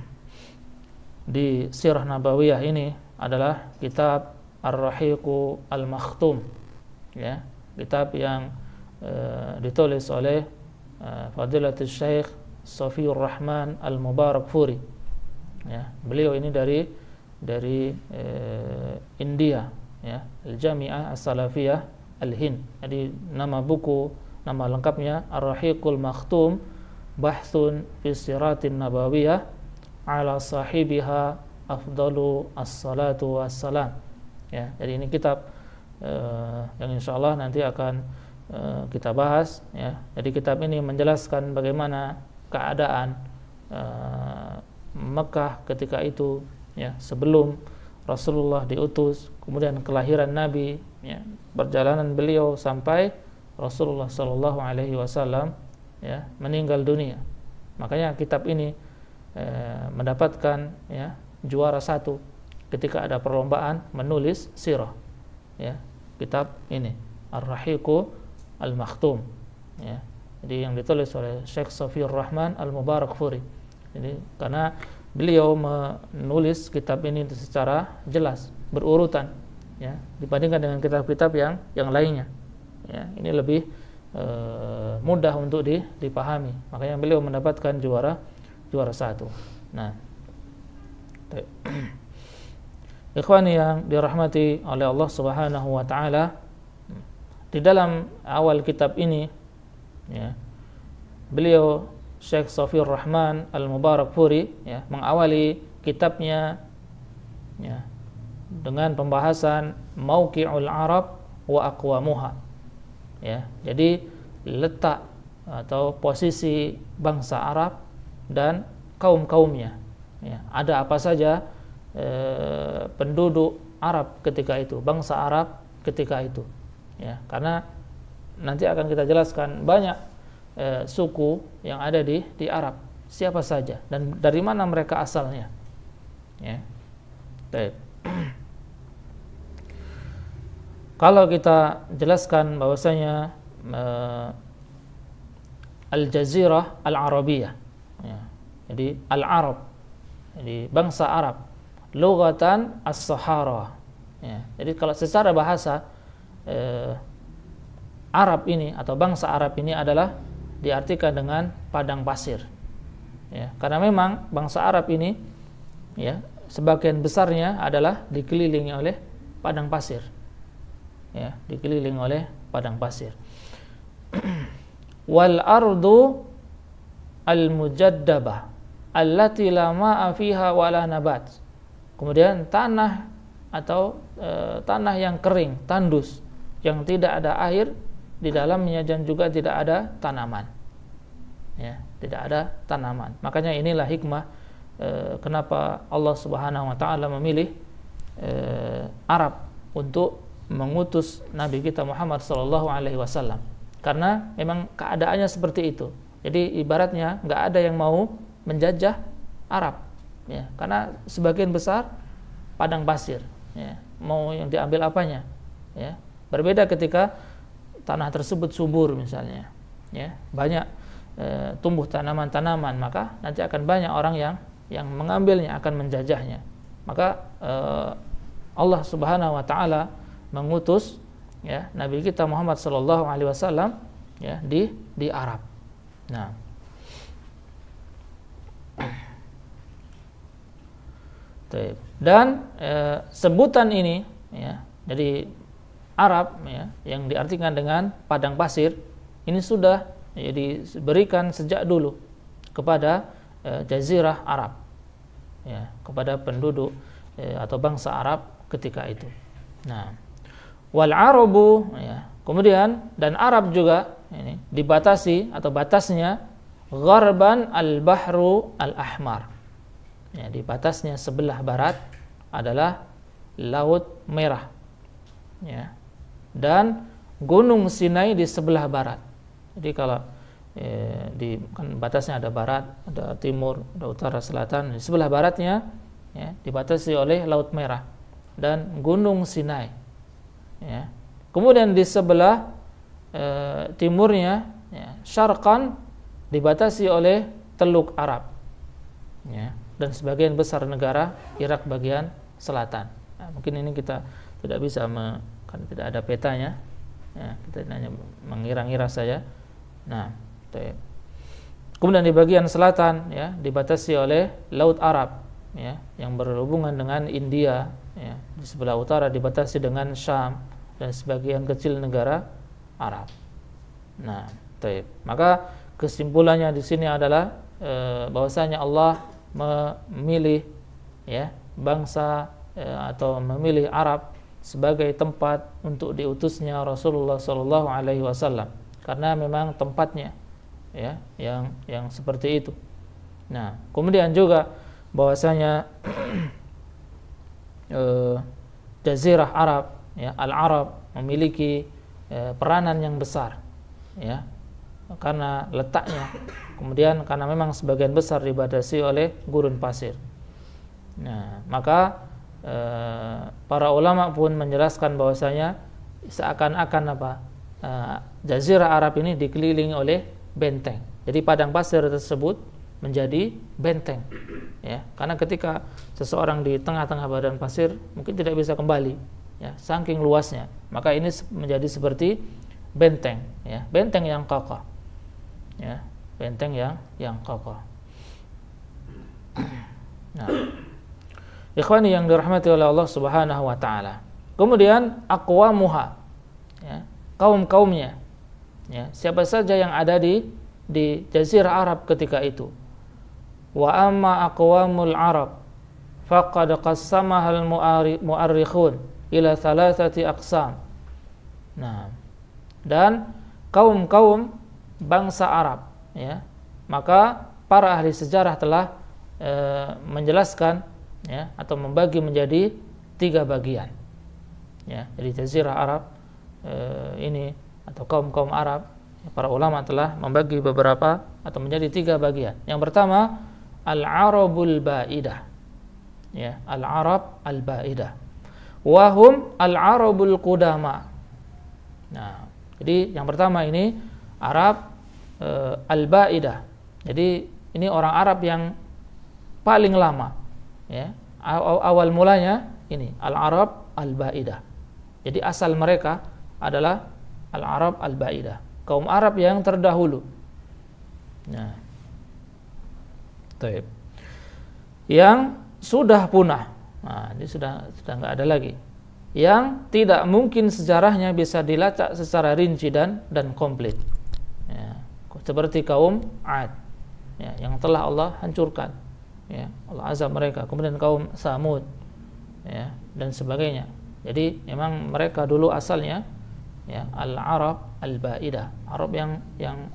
di Sirah Nabawiyah ini adalah kitab Ar-Rahiqu Al-Makhtum ya, kitab yang eh, ditulis oleh Eh, Fadilatul Syekh Safiur Rahman Al Mubarak Furi. Ya, beliau ini dari dari eh, India, ya, Al Jami'ah As Salafiyah Al Hind. Jadi nama buku nama lengkapnya Ar-Rahiqul Makhtum Bahthun fi Siratin Nabawiyah ala sahibiha afdalu as-salatu wassalam. Ya, jadi ini kitab eh, yang insya Allah nanti akan Eh, kita bahas ya. Jadi kitab ini menjelaskan bagaimana keadaan eh, Mekah ketika itu ya sebelum Rasulullah diutus, kemudian kelahiran Nabi, ya, perjalanan beliau sampai Rasulullah Shallallahu Alaihi Wasallam ya, meninggal dunia. Makanya kitab ini eh, mendapatkan ya, juara satu ketika ada perlombaan menulis sirah, ya, kitab ini Ar-Rahiqu Al-Makhtum ya. Jadi yang ditulis oleh Syekh Safir Rahman Al-Mubarak Furi. Jadi karena beliau menulis kitab ini secara jelas, berurutan ya, dibandingkan dengan kitab-kitab yang yang lainnya. Ya, ini lebih e, mudah untuk di, dipahami. Makanya beliau mendapatkan juara juara satu. Nah, <clears throat> Ikhwani yang dirahmati oleh Allah Subhanahu wa taala, di dalam awal kitab ini ya, beliau Syekh Safir Rahman Al-Mubarak Puri ya, mengawali kitabnya ya, dengan pembahasan Mauki'ul Arab wa Aqwamuha ya, jadi letak atau posisi bangsa Arab dan kaum-kaumnya ya, ada apa saja eh, penduduk Arab ketika itu bangsa Arab ketika itu ya karena nanti akan kita jelaskan banyak e, suku yang ada di di Arab siapa saja dan dari mana mereka asalnya ya Taip. <clears throat> kalau kita jelaskan bahwasanya e, eh, al Jazirah al Arabiyah ya. jadi al Arab jadi bangsa Arab lugatan as Sahara ya. jadi kalau secara bahasa eh, Arab ini atau bangsa Arab ini adalah diartikan dengan padang pasir. Ya, karena memang bangsa Arab ini ya sebagian besarnya adalah dikelilingi oleh padang pasir. Ya, dikelilingi oleh padang pasir. <clears throat> Wal ardu al mujaddabah allati la ma'a fiha wala nabat. Kemudian tanah atau e, tanah yang kering, tandus yang tidak ada air di dalamnya dan juga tidak ada tanaman. Ya, tidak ada tanaman. Makanya inilah hikmah e, kenapa Allah Subhanahu wa taala memilih e, Arab untuk mengutus Nabi kita Muhammad sallallahu alaihi wasallam. Karena memang keadaannya seperti itu. Jadi ibaratnya nggak ada yang mau menjajah Arab. Ya, karena sebagian besar padang pasir, ya. Mau yang diambil apanya? Ya, Berbeda ketika tanah tersebut subur misalnya, ya banyak e, tumbuh tanaman-tanaman, maka nanti akan banyak orang yang yang mengambilnya akan menjajahnya. Maka e, Allah Subhanahu wa taala mengutus ya Nabi kita Muhammad sallallahu alaihi wasallam ya di di Arab. Nah, dan e, sebutan ini ya jadi Arab ya, yang diartikan dengan padang pasir ini sudah ya, diberikan sejak dulu kepada eh, jazirah Arab ya, kepada penduduk eh, atau bangsa Arab ketika itu. Nah, wal Arabu ya, kemudian dan Arab juga ini dibatasi atau batasnya gharban al bahru al ahmar. Ya, di batasnya sebelah barat adalah laut merah. Ya dan Gunung Sinai di sebelah barat. Jadi kalau eh, di kan batasnya ada barat, ada timur, ada utara, selatan. Di sebelah baratnya ya, dibatasi oleh Laut Merah dan Gunung Sinai. Ya. Kemudian di sebelah e, timurnya, ya, Syarqan dibatasi oleh Teluk Arab. Ya dan sebagian besar negara Irak bagian selatan. Nah, mungkin ini kita tidak bisa karena tidak ada petanya ya, kita hanya mengira-ngira saja nah kemudian di bagian selatan ya dibatasi oleh laut Arab ya yang berhubungan dengan India ya di sebelah utara dibatasi dengan Syam dan sebagian kecil negara Arab nah maka kesimpulannya di sini adalah e, bahwasanya Allah memilih ya bangsa eh, atau memilih Arab sebagai tempat untuk diutusnya Rasulullah Shallallahu Alaihi Wasallam karena memang tempatnya ya yang yang seperti itu. Nah kemudian juga bahwasanya <clears throat> eh, Jazirah Arab ya Al Arab memiliki eh, peranan yang besar ya karena letaknya kemudian karena memang sebagian besar dibatasi oleh gurun pasir. Nah maka Eh, para ulama pun menjelaskan bahwasanya seakan-akan apa eh, jazirah Arab ini dikelilingi oleh benteng. Jadi padang pasir tersebut menjadi benteng. Ya, karena ketika seseorang di tengah-tengah badan pasir mungkin tidak bisa kembali ya, saking luasnya. Maka ini menjadi seperti benteng ya, benteng yang kokoh. Ya, benteng yang yang kokoh. Nah, Ikhwani yang dirahmati oleh Allah Subhanahu wa taala. Kemudian aqwamuha. Ya, kaum-kaumnya. Ya, siapa saja yang ada di di jazirah Arab ketika itu. Wa amma aqwamul Arab faqad qassamaha al mu'arrikhun ila thalathati aqsam. Nah, dan kaum-kaum bangsa Arab ya. Maka para ahli sejarah telah e, menjelaskan ya atau membagi menjadi tiga bagian ya jadi jazirah Arab e, ini atau kaum kaum Arab ya, para ulama telah membagi beberapa atau menjadi tiga bagian yang pertama al Arabul Ba'idah ya al Arab al Ba'idah wahum al Arabul Qudama nah jadi yang pertama ini Arab e, eh, al Ba'idah jadi ini orang Arab yang paling lama ya awal mulanya ini al-Arab al-Ba'idah jadi asal mereka adalah al-Arab al-Ba'idah kaum Arab yang terdahulu nah Taib. yang sudah punah nah, ini sudah sudah nggak ada lagi yang tidak mungkin sejarahnya bisa dilacak secara rinci dan dan komplit ya. seperti kaum Ad ya, yang telah Allah hancurkan ya Allah azab mereka kemudian kaum Samud ya dan sebagainya jadi memang mereka dulu asalnya ya al Arab al Ba'idah Arab yang yang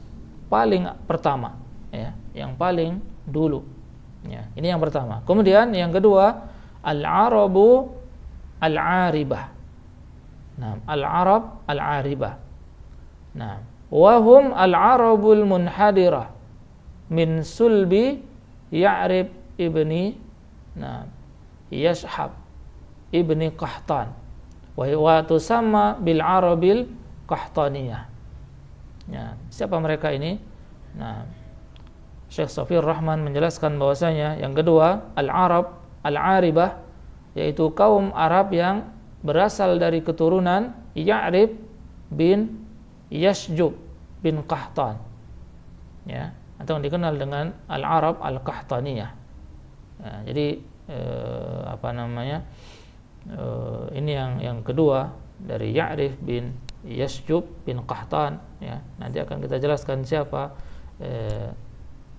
paling pertama ya yang paling dulu ya ini yang pertama kemudian yang kedua al Arabu al Aribah nah al Arab al Aribah nah wahum al Arabul munhadirah min sulbi ya'rib ibni nah Yashab ibni Qahtan wa sama bil Arabil Qahtaniyah ya, siapa mereka ini nah Syekh Safir Rahman menjelaskan bahwasanya yang kedua al-Arab al-Aribah yaitu kaum Arab yang berasal dari keturunan Ya'rib bin Yashjub bin Qahtan ya atau dikenal dengan al-Arab al-Qahtaniyah Nah, jadi eh, apa namanya? Eh, ini yang yang kedua dari Ya'rif bin Yasjub bin Qahtan ya. Nanti akan kita jelaskan siapa eh,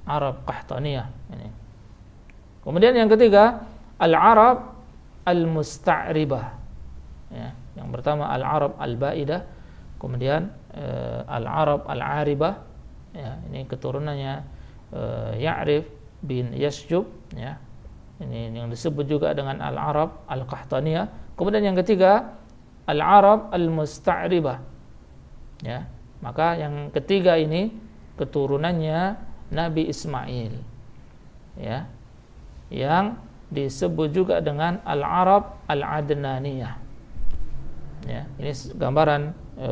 Arab Qahtaniyah ini. Kemudian yang ketiga Al-Arab Al-Musta'ribah ya. Yang pertama Al-Arab Al-Ba'idah Kemudian eh, Al-Arab Al-Aribah ya. Ini keturunannya eh, Ya'rif bin Yasjub ya ini yang disebut juga dengan al-Arab al-Qahtaniyah kemudian yang ketiga al-Arab al-Musta'ribah ya maka yang ketiga ini keturunannya Nabi Ismail ya yang disebut juga dengan al-Arab al-Adnaniyah ya ini gambaran e,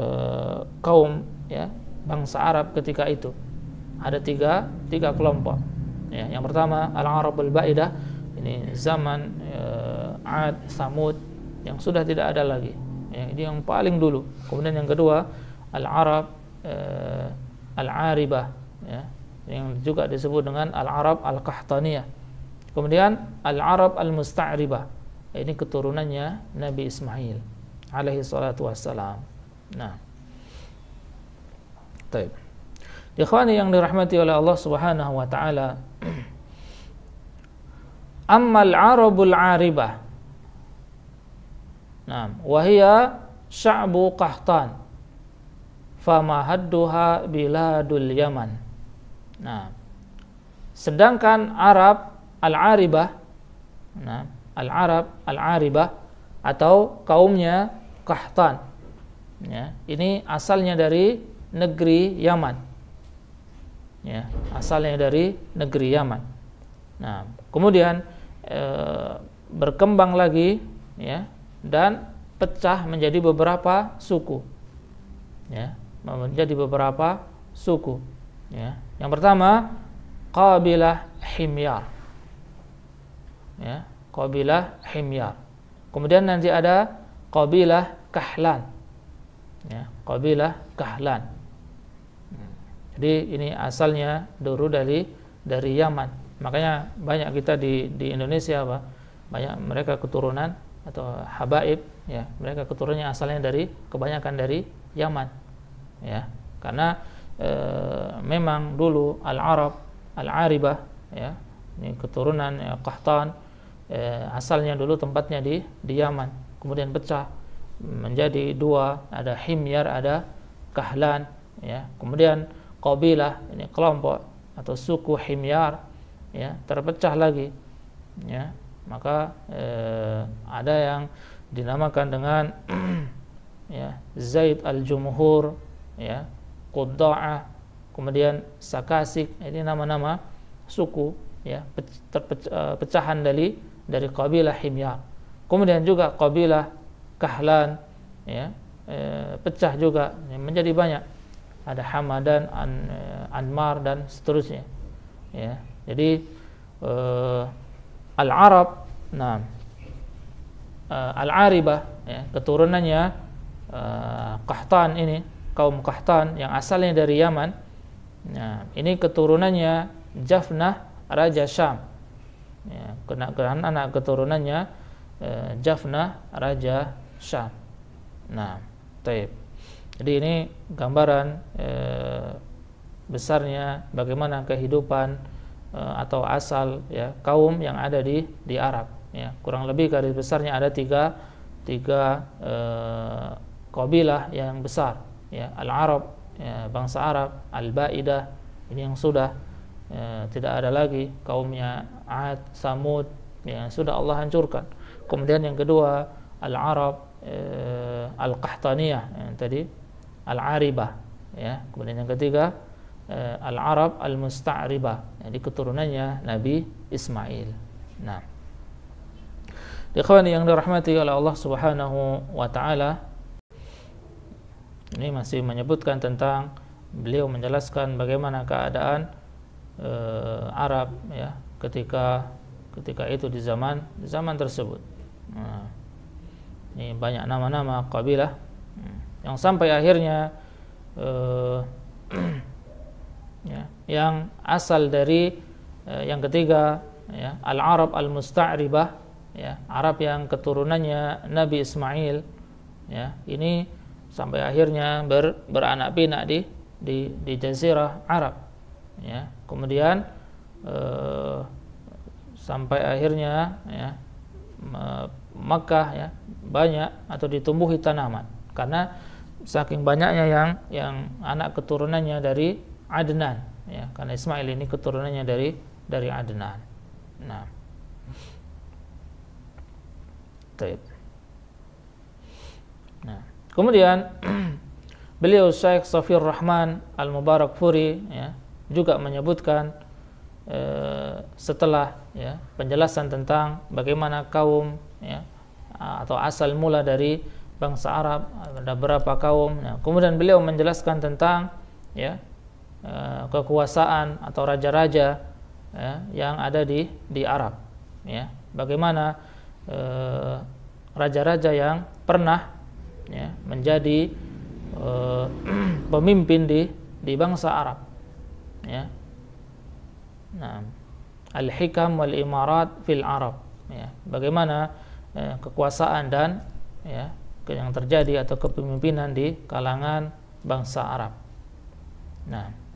kaum ya bangsa Arab ketika itu ada tiga tiga kelompok ya yang pertama al-Arab al-Ba'idah ini zaman uh, Ad, Samud yang sudah tidak ada lagi. Ya, ini yang paling dulu. Kemudian yang kedua Al-Arab uh, Al-Aribah ya, yang juga disebut dengan Al-Arab Al-Kahtaniyah. Kemudian Al-Arab Al-Musta'ribah. Ya, ini keturunannya Nabi Ismail alaihi salatu wassalam. Nah. Baik. Ikhwani yang dirahmati oleh Allah Subhanahu wa taala <clears throat> ammal arabul aribah nah wahia sya'bu qahtan famahadduha biladul yaman nah sedangkan Arab al-aribah nah al-Arab al-aribah atau kaumnya qahtan ya ini asalnya dari negeri Yaman ya asalnya dari negeri Yaman nah kemudian e, berkembang lagi ya dan pecah menjadi beberapa suku ya menjadi beberapa suku ya yang pertama qabilah himyar ya qabilah himyar kemudian nanti ada qabilah kahlan ya qabilah kahlan jadi ini asalnya dulu dari dari Yaman Makanya banyak kita di di Indonesia apa? Banyak mereka keturunan atau habaib ya, mereka keturunannya asalnya dari kebanyakan dari Yaman. Ya. Karena e, memang dulu Al-Arab, Al-Aribah ya, ini keturunan ya, Qahtan e, asalnya dulu tempatnya di di Yaman, kemudian pecah menjadi dua, ada Himyar, ada Kahlan ya. Kemudian kabilah ini kelompok atau suku Himyar ya terpecah lagi ya maka eh, ada yang dinamakan dengan <clears throat> ya Zaid al-Jumhur ya Qudda'ah kemudian Sakasik ini nama-nama suku ya terpecahan eh, dari dari kabilah Himyar kemudian juga kabilah Kahlan ya eh, pecah juga menjadi banyak ada Hamadan An, Anmar dan seterusnya ya jadi uh, al-Arab, nah uh, al-Aribah ya, keturunannya uh, Qahtan ini, kaum Qahtan yang asalnya dari Yaman. Nah, ini keturunannya Jafnah Raja Syam. Ya, anak keturunannya uh, Jafnah Raja Syam. Nah, taib. Jadi ini gambaran eh, besarnya bagaimana kehidupan Eh, atau asal ya kaum yang ada di di Arab ya kurang lebih garis besarnya ada tiga tiga e, kabilah yang besar ya al Arab ya, bangsa Arab al Baidah ini yang sudah ya, tidak ada lagi kaumnya Ad Samud ya, yang sudah Allah hancurkan kemudian yang kedua al Arab e, eh, al Qahtaniyah yang tadi al Aribah ya kemudian yang ketiga Eh, al-Arab al-Musta'ribah jadi keturunannya Nabi Ismail nah di Ikhwan yang dirahmati oleh Allah Subhanahu wa taala ini masih menyebutkan tentang beliau menjelaskan bagaimana keadaan e, Arab ya ketika ketika itu di zaman di zaman tersebut. Nah, ini banyak nama-nama kabilah hmm, yang sampai akhirnya eh, <clears throat> ya, yang asal dari eh, yang ketiga ya, al-Arab al-Musta'ribah ya, Arab yang keturunannya Nabi Ismail ya, ini sampai akhirnya ber, beranak pinak di di di jazirah Arab ya. Kemudian eh, sampai akhirnya ya Makkah ya banyak atau ditumbuhi tanaman karena saking banyaknya yang yang anak keturunannya dari Adnan ya karena Ismail ini keturunannya dari dari Adnan. Nah. Taib. Nah, kemudian <clears throat> beliau Syekh Safir Rahman Al-Mubarak Furi ya, juga menyebutkan eh, setelah ya, penjelasan tentang bagaimana kaum ya, atau asal mula dari bangsa Arab ada berapa kaum. Nah, kemudian beliau menjelaskan tentang ya Eh, kekuasaan atau raja-raja ya, yang ada di di Arab. Ya, bagaimana eh, raja-raja yang pernah ya, menjadi eh, <clears throat> pemimpin di di bangsa Arab. Ya. Nah, al-hikam wal imarat fil Arab. Ya. Bagaimana eh, kekuasaan dan ya, yang terjadi atau kepemimpinan di kalangan bangsa Arab. Nah.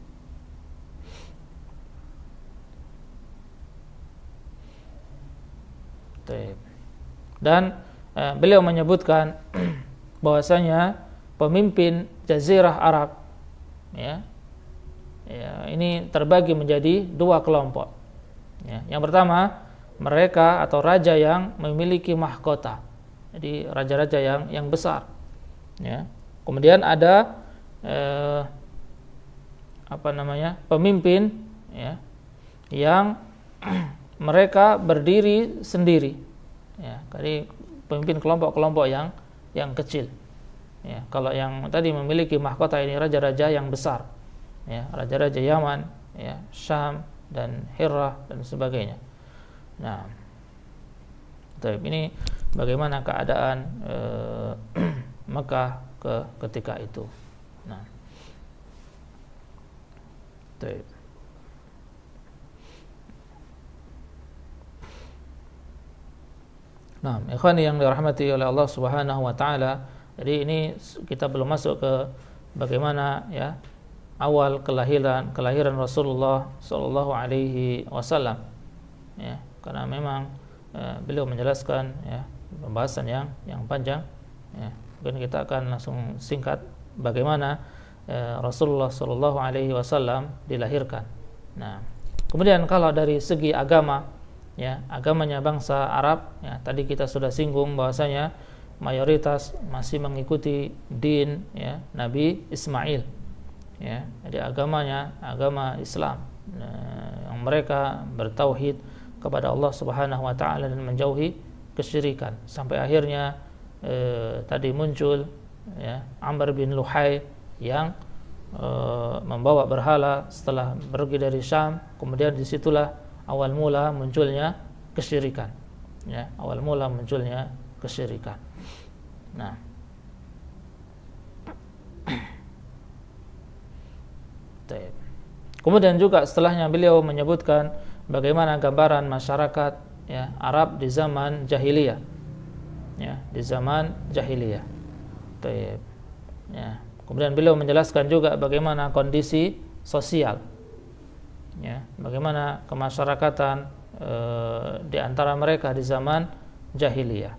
Dan eh, beliau menyebutkan <clears throat> bahwasanya pemimpin Jazirah Arab ya, ya ini terbagi menjadi dua kelompok. Ya, yang pertama mereka atau raja yang memiliki mahkota, jadi raja-raja yang yang besar. Ya. Kemudian ada eh, apa namanya pemimpin ya, yang <clears throat> mereka berdiri sendiri ya dari pemimpin kelompok-kelompok yang yang kecil ya kalau yang tadi memiliki mahkota ini raja-raja yang besar ya raja-raja Yaman ya Syam dan Hira dan sebagainya nah tapi ini bagaimana keadaan eh, <clears throat> Mekah ke ketika itu nah Nah, ikhwan yang dirahmati oleh Allah Subhanahu wa taala. Jadi ini kita belum masuk ke bagaimana ya awal kelahiran kelahiran Rasulullah sallallahu alaihi wasallam. Ya, karena memang eh, beliau menjelaskan ya pembahasan yang yang panjang. Ya, mungkin kita akan langsung singkat bagaimana eh, Rasulullah sallallahu alaihi wasallam dilahirkan. Nah, kemudian kalau dari segi agama ya agamanya bangsa Arab ya tadi kita sudah singgung bahwasanya mayoritas masih mengikuti din ya Nabi Ismail ya jadi agamanya agama Islam nah, yang mereka bertauhid kepada Allah Subhanahu wa taala dan menjauhi kesyirikan sampai akhirnya eh, tadi muncul ya Amr bin Luhai yang eh, membawa berhala setelah pergi dari Syam kemudian disitulah awal mula munculnya kesyirikan ya awal mula munculnya kesyirikan nah <clears throat> Kemudian juga setelahnya beliau menyebutkan bagaimana gambaran masyarakat ya, Arab di zaman jahiliyah. Ya, di zaman jahiliyah. Taip. Ya. Kemudian beliau menjelaskan juga bagaimana kondisi sosial ya bagaimana kemasyarakatan e, di antara mereka di zaman jahiliyah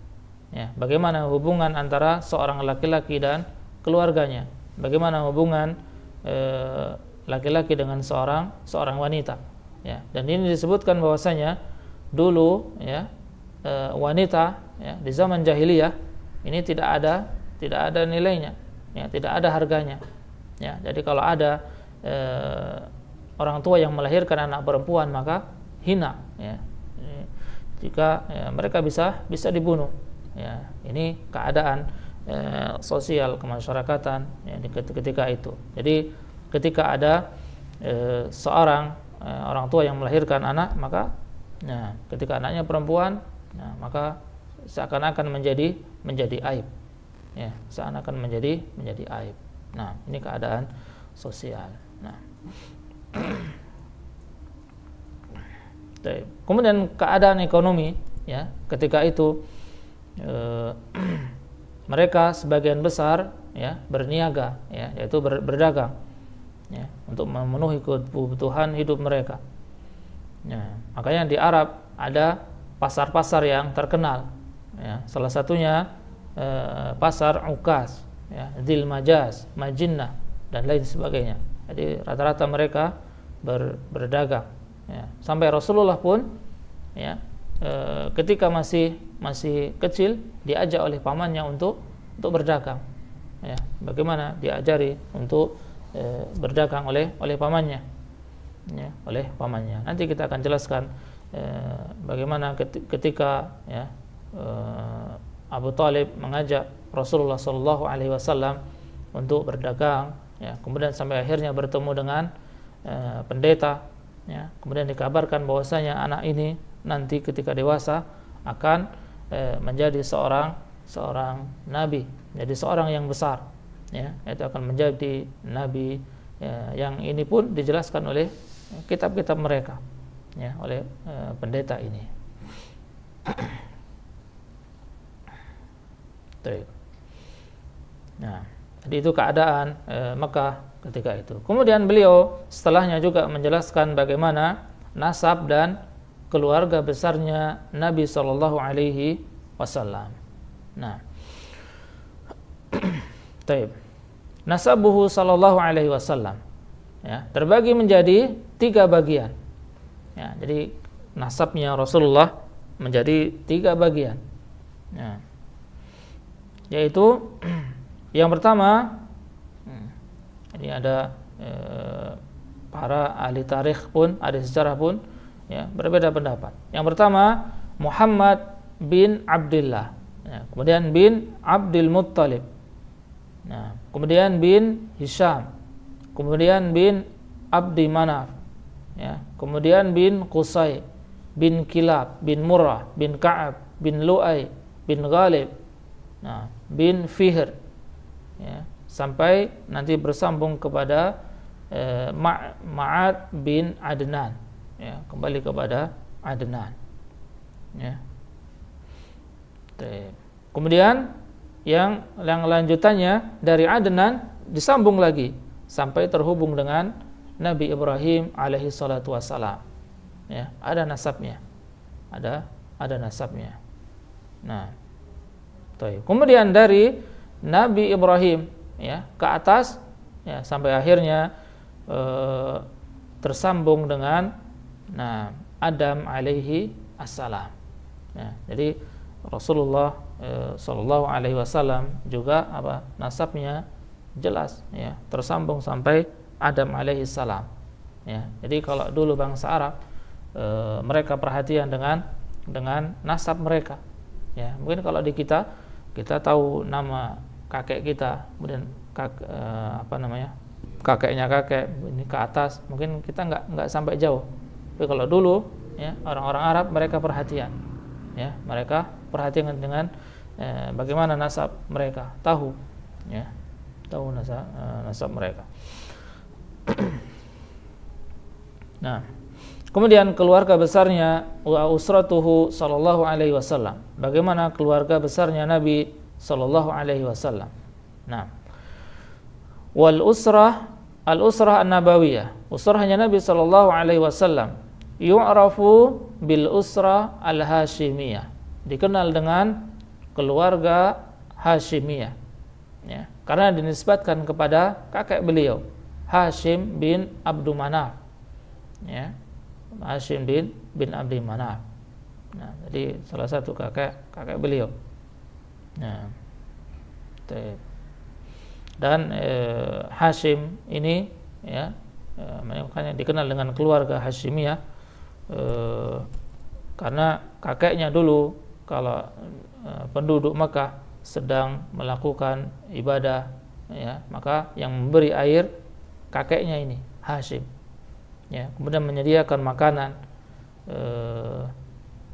ya bagaimana hubungan antara seorang laki-laki dan keluarganya bagaimana hubungan eh, laki-laki e, dengan seorang seorang wanita ya dan ini disebutkan bahwasanya dulu ya e, wanita ya di zaman jahiliyah ini tidak ada tidak ada nilainya ya tidak ada harganya ya jadi kalau ada e, orang tua yang melahirkan anak perempuan maka hina ya. jika ya, mereka bisa bisa dibunuh ya ini keadaan ya, sosial kemasyarakatan ya, ketika itu jadi ketika ada ya, seorang ya, orang tua yang melahirkan anak maka ya, ketika anaknya perempuan ya, maka seakan-akan menjadi menjadi aib ya seakan-akan menjadi menjadi aib nah ini keadaan sosial nah Kemudian keadaan ekonomi ya ketika itu eh, <clears throat> mereka sebagian besar ya berniaga ya yaitu ber, berdagang ya untuk memenuhi kebutuhan hidup mereka. Ya, makanya di Arab ada pasar-pasar yang terkenal. Ya, salah satunya eh, pasar Ukas, ya, Dil Majaz, Majinnah dan lain sebagainya. Jadi rata-rata mereka ber, berdagang. Ya. Sampai Rasulullah pun, ya, e, ketika masih masih kecil diajak oleh pamannya untuk untuk berdagang. Ya. Bagaimana diajari untuk e, berdagang oleh oleh pamannya, ya, oleh pamannya. Nanti kita akan jelaskan e, bagaimana ketika ya, e, Abu Talib mengajak Rasulullah Shallallahu Alaihi Wasallam untuk berdagang. Ya, kemudian sampai akhirnya bertemu dengan Eh, pendeta ya kemudian dikabarkan bahwasanya anak ini nanti ketika dewasa akan eh, menjadi seorang seorang nabi jadi seorang yang besar ya itu akan menjadi nabi ya, yang ini pun dijelaskan oleh kitab-kitab mereka ya oleh e, pendeta ini Nah, jadi itu keadaan eh, Mekah ketika itu. Kemudian beliau setelahnya juga menjelaskan bagaimana nasab dan keluarga besarnya Nabi Shallallahu Alaihi Wasallam. Nah, <clears throat> taib. Nasabuhu Shallallahu Alaihi Wasallam ya, terbagi menjadi tiga bagian. Ya, jadi nasabnya Rasulullah menjadi tiga bagian. Ya. Yaitu <clears throat> yang pertama ini ada e, para ahli tarikh pun, ahli sejarah pun ya, berbeda pendapat. Yang pertama Muhammad bin Abdullah, ya, kemudian bin Abdul Muttalib, nah, kemudian bin Hisham, kemudian bin Abdi Manaf, ya, kemudian bin Qusay, bin Kilab, bin Murrah, bin Kaab, bin Lu'ay, bin Ghalib, nah, bin Fihr, ya, sampai nanti bersambung kepada eh, Ma'ad bin Adnan ya, kembali kepada Adnan ya. kemudian yang, yang lanjutannya dari Adnan disambung lagi sampai terhubung dengan Nabi Ibrahim alaihi salatu wassalam ya, ada nasabnya ada ada nasabnya nah Kemudian dari Nabi Ibrahim ya ke atas ya sampai akhirnya e, tersambung dengan nah Adam alaihi assalam. Ya, jadi Rasulullah e, eh, Shallallahu alaihi wasallam juga apa nasabnya jelas ya tersambung sampai Adam alaihi salam. Ya, jadi kalau dulu bangsa Arab e, mereka perhatian dengan dengan nasab mereka. Ya, mungkin kalau di kita kita tahu nama kakek kita kemudian kak, eh, apa namanya kakeknya kakek ini ke atas mungkin kita nggak nggak sampai jauh tapi kalau dulu ya orang-orang Arab mereka perhatian ya mereka perhatian dengan eh, bagaimana nasab mereka tahu ya tahu nasab eh, nasab mereka <clears throat> nah kemudian keluarga besarnya wa usratuhu sallallahu alaihi wasallam bagaimana keluarga besarnya Nabi Sallallahu Alaihi Wasallam. Nah, wal usrah al usrah an nabawiyah usrahnya Nabi Sallallahu Alaihi Wasallam yu'rafu bil usrah al hashimiyah dikenal dengan keluarga Hashimiyah ya, karena dinisbatkan kepada kakek beliau Hashim bin Abdul Manaf ya, Hashim bin bin Abdi Manaf nah, jadi salah satu kakek kakek beliau Nah, dan eh, Hashim ini ya eh, makanya dikenal dengan keluarga ya eh, karena kakeknya dulu kalau eh, penduduk Mekah sedang melakukan ibadah ya maka yang memberi air kakeknya ini Hashim ya kemudian menyediakan makanan eh,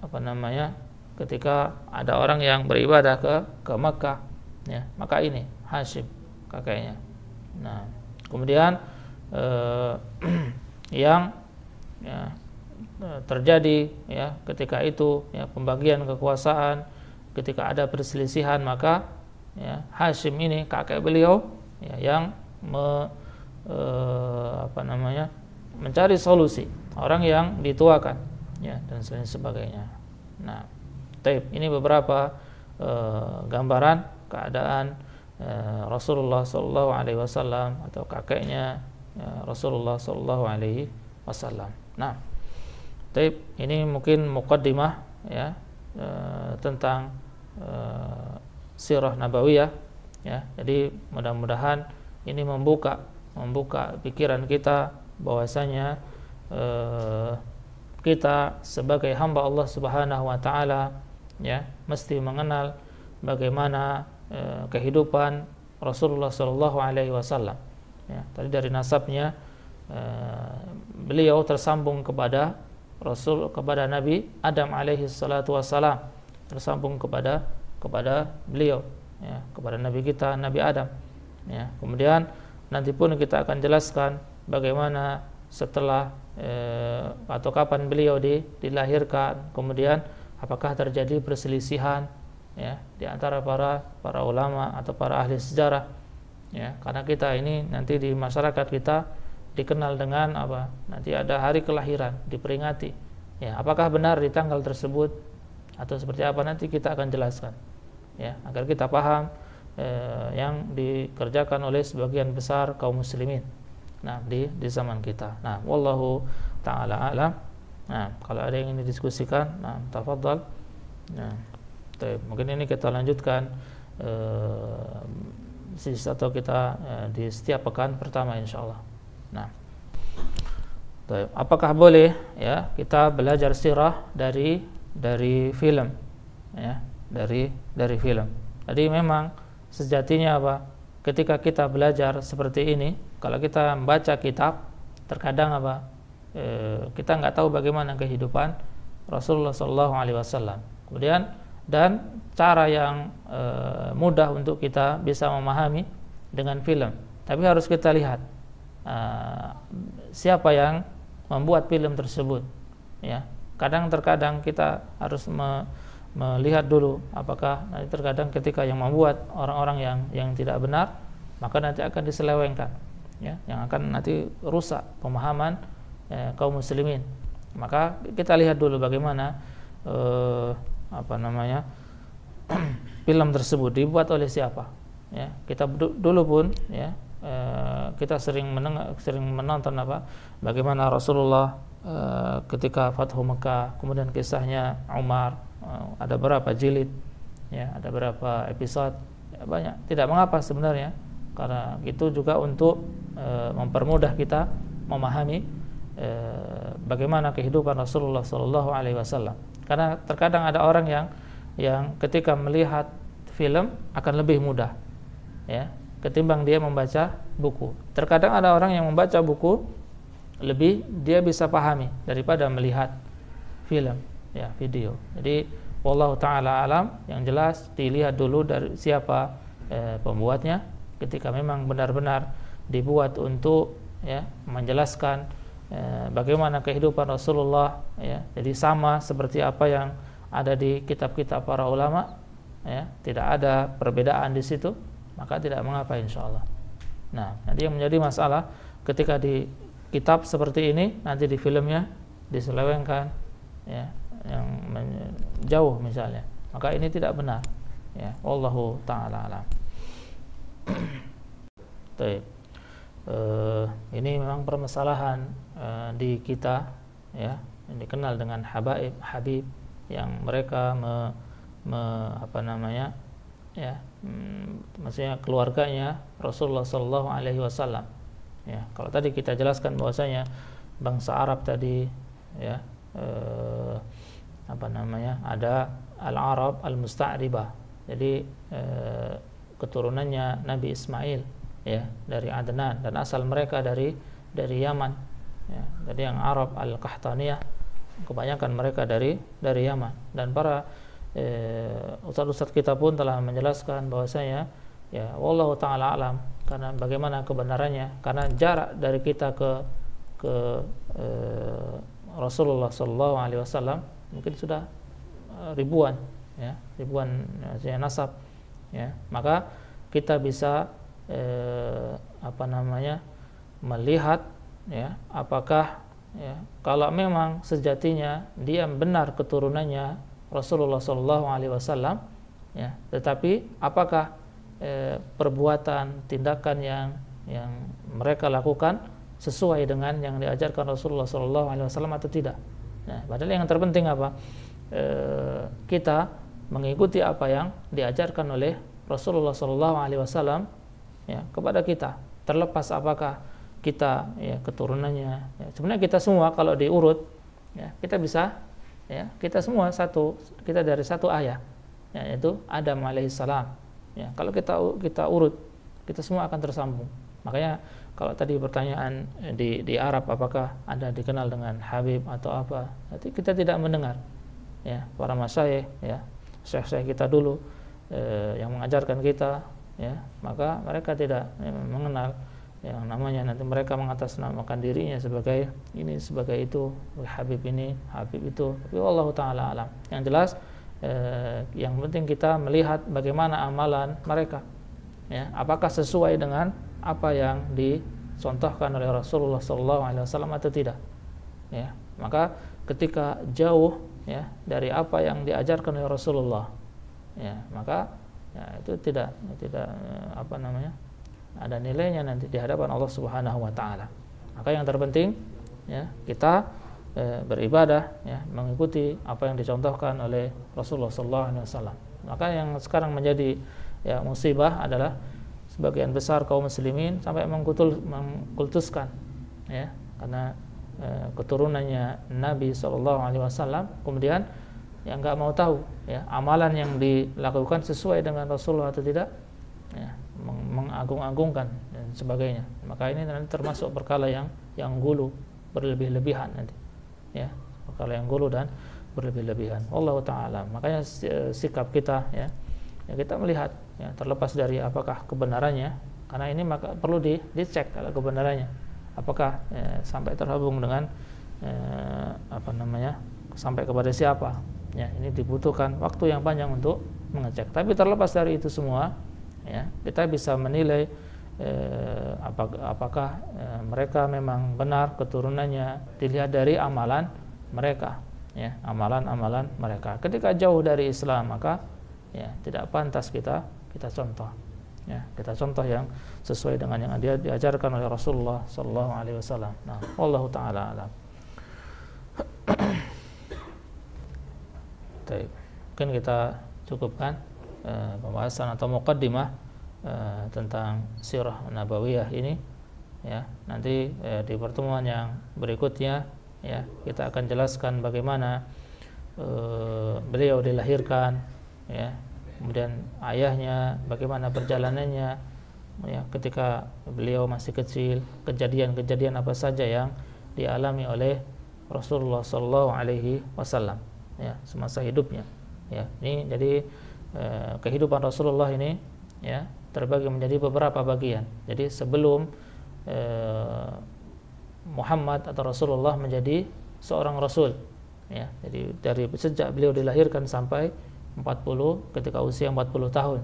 apa namanya ketika ada orang yang beribadah ke ke Mekah ya maka ini Hashim kakeknya nah kemudian eh, <clears throat> yang ya, terjadi ya ketika itu ya pembagian kekuasaan ketika ada perselisihan maka ya Hashim ini kakek beliau ya, yang me, eh, apa namanya mencari solusi orang yang dituakan ya dan sebagainya nah Taib. Ini beberapa uh, gambaran keadaan uh, Rasulullah Shallallahu Alaihi Wasallam atau kakeknya uh, Rasulullah Shallallahu Alaihi Wasallam. Nah, Taib ini mungkin mukaddimah ya uh, tentang uh, sirah nabawiyah ya. Jadi mudah-mudahan ini membuka membuka pikiran kita bahwasanya uh, kita sebagai hamba Allah Subhanahu wa taala ya mesti mengenal bagaimana e, kehidupan Rasulullah Shallallahu Alaihi Wasallam. Ya, tadi dari nasabnya e, beliau tersambung kepada Rasul kepada Nabi Adam alaihi salatu Wasallam tersambung kepada kepada beliau ya, kepada Nabi kita Nabi Adam ya. kemudian nanti pun kita akan jelaskan bagaimana setelah e, atau kapan beliau di, dilahirkan kemudian apakah terjadi perselisihan ya di antara para para ulama atau para ahli sejarah ya karena kita ini nanti di masyarakat kita dikenal dengan apa nanti ada hari kelahiran diperingati ya apakah benar di tanggal tersebut atau seperti apa nanti kita akan jelaskan ya agar kita paham eh, yang dikerjakan oleh sebagian besar kaum muslimin nah di di zaman kita nah wallahu taala alam Nah, kalau ada yang ingin didiskusikan, nah, tafadhal. Nah, mungkin ini kita lanjutkan eh, atau kita eh, di setiap pekan pertama insyaallah. Nah, apakah boleh ya kita belajar sirah dari dari film, ya dari dari film. Jadi memang sejatinya apa? Ketika kita belajar seperti ini, kalau kita membaca kitab, terkadang apa? Eh, kita nggak tahu bagaimana kehidupan Rasulullah Shallallahu Alaihi Wasallam. Kemudian dan cara yang e, mudah untuk kita bisa memahami dengan film. Tapi harus kita lihat e, siapa yang membuat film tersebut. Ya, kadang terkadang kita harus me, melihat dulu apakah nanti terkadang ketika yang membuat orang-orang yang yang tidak benar maka nanti akan diselewengkan ya yang akan nanti rusak pemahaman ya, kaum muslimin. Maka kita lihat dulu bagaimana uh, apa namanya <clears throat> film tersebut dibuat oleh siapa. Ya, kita dulu pun ya uh, kita sering sering menonton apa bagaimana Rasulullah uh, ketika Fathu Mekah, kemudian kisahnya Umar, uh, ada berapa jilid, ya, ada berapa episode, ya, banyak. Tidak mengapa sebenarnya karena itu juga untuk uh, mempermudah kita memahami Eh, bagaimana kehidupan Rasulullah Shallallahu Alaihi Wasallam. Karena terkadang ada orang yang yang ketika melihat film akan lebih mudah, ya, ketimbang dia membaca buku. Terkadang ada orang yang membaca buku lebih dia bisa pahami daripada melihat film, ya, video. Jadi Allah taala alam yang jelas dilihat dulu dari siapa eh, pembuatnya ketika memang benar-benar dibuat untuk ya menjelaskan Ya, bagaimana kehidupan Rasulullah ya jadi sama seperti apa yang ada di kitab-kitab para ulama ya tidak ada perbedaan di situ maka tidak mengapa insya Allah nah nanti yang menjadi masalah ketika di kitab seperti ini nanti di filmnya diselewengkan ya yang jauh misalnya maka ini tidak benar ya Allahu taala alam Uh, ini memang permasalahan Eh, di kita ya yang dikenal dengan habaib habib yang mereka me, me, apa namanya ya mm, maksudnya keluarganya Rasulullah Shallallahu Alaihi Wasallam ya kalau tadi kita jelaskan bahwasanya bangsa Arab tadi ya eh, apa namanya ada al Arab al Musta'ribah jadi eh, keturunannya Nabi Ismail ya dari Adnan dan asal mereka dari dari Yaman ya, jadi yang Arab al qahtaniyah kebanyakan mereka dari dari Yaman dan para ustadz ustadz eh, kita pun telah menjelaskan bahwasanya ya wallahu taala alam karena bagaimana kebenarannya karena jarak dari kita ke ke eh, Rasulullah Shallallahu Alaihi Wasallam mungkin sudah eh, ribuan ya ribuan ya, nasab ya maka kita bisa eh, apa namanya melihat ya apakah ya, kalau memang sejatinya dia benar keturunannya Rasulullah Shallallahu Alaihi Wasallam ya tetapi apakah eh, perbuatan tindakan yang yang mereka lakukan sesuai dengan yang diajarkan Rasulullah Shallallahu Alaihi Wasallam atau tidak ya, padahal yang terpenting apa eh, kita mengikuti apa yang diajarkan oleh Rasulullah Shallallahu Alaihi Wasallam ya kepada kita terlepas apakah kita, ya, keturunannya. Ya, sebenarnya kita semua kalau diurut, ya, kita bisa, ya, kita semua satu, kita dari satu ayah, ya, yaitu Adam alaihissalam. Ya, kalau kita kita urut, kita semua akan tersambung. Makanya kalau tadi pertanyaan eh, di, di Arab apakah anda dikenal dengan Habib atau apa, nanti kita tidak mendengar. Ya, para masai ya, syekh-syekh kita dulu eh, yang mengajarkan kita, ya, maka mereka tidak ya, mengenal yang namanya nanti mereka mengatasnamakan dirinya sebagai ini sebagai itu Habib ini Habib itu tapi Allah taala alam yang jelas eh, yang penting kita melihat bagaimana amalan mereka ya apakah sesuai dengan apa yang dicontohkan oleh Rasulullah SAW atau tidak ya maka ketika jauh ya dari apa yang diajarkan oleh Rasulullah ya maka ya, itu tidak tidak eh, apa namanya ada nilainya nanti di hadapan Allah Subhanahu wa taala. Maka yang terpenting ya, kita e, beribadah ya, mengikuti apa yang dicontohkan oleh Rasulullah sallallahu alaihi wasallam. Maka yang sekarang menjadi ya musibah adalah sebagian besar kaum muslimin sampai mengkutul, mengkultuskan ya, karena e, keturunannya Nabi sallallahu alaihi wasallam kemudian yang nggak mau tahu ya amalan yang dilakukan sesuai dengan Rasulullah atau tidak ya, mengagung-agungkan dan sebagainya maka ini nanti termasuk perkara yang yang gulu berlebih-lebihan nanti ya perkara yang gulu dan berlebih-lebihan Allah taala makanya sikap kita ya, ya kita melihat ya, terlepas dari apakah kebenarannya karena ini maka perlu di, dicek kalau kebenarannya apakah ya, sampai terhubung dengan ya, apa namanya sampai kepada siapa ya ini dibutuhkan waktu yang panjang untuk mengecek tapi terlepas dari itu semua ya kita bisa menilai eh, apakah, apakah eh, mereka memang benar keturunannya dilihat dari amalan mereka ya amalan-amalan mereka ketika jauh dari Islam maka ya tidak pantas kita kita contoh ya kita contoh yang sesuai dengan yang dia diajarkan oleh Rasulullah Shallallahu Alaihi Wasallam nah Allah taala alam Baik. mungkin kita cukupkan Eh, pembahasan atau mukaddimah eh, tentang sirah nabawiyah ini ya nanti eh, di pertemuan yang berikutnya ya kita akan jelaskan bagaimana beliau dilahirkan ya kemudian ayahnya bagaimana perjalanannya ya ketika beliau masih kecil kejadian-kejadian apa saja yang dialami oleh Rasulullah Shallallahu Alaihi Wasallam ya semasa hidupnya ya ini jadi Eh, kehidupan Rasulullah ini ya terbagi menjadi beberapa bagian. Jadi sebelum eh, Muhammad atau Rasulullah menjadi seorang rasul ya. Jadi dari sejak beliau dilahirkan sampai 40 ketika usia 40 tahun.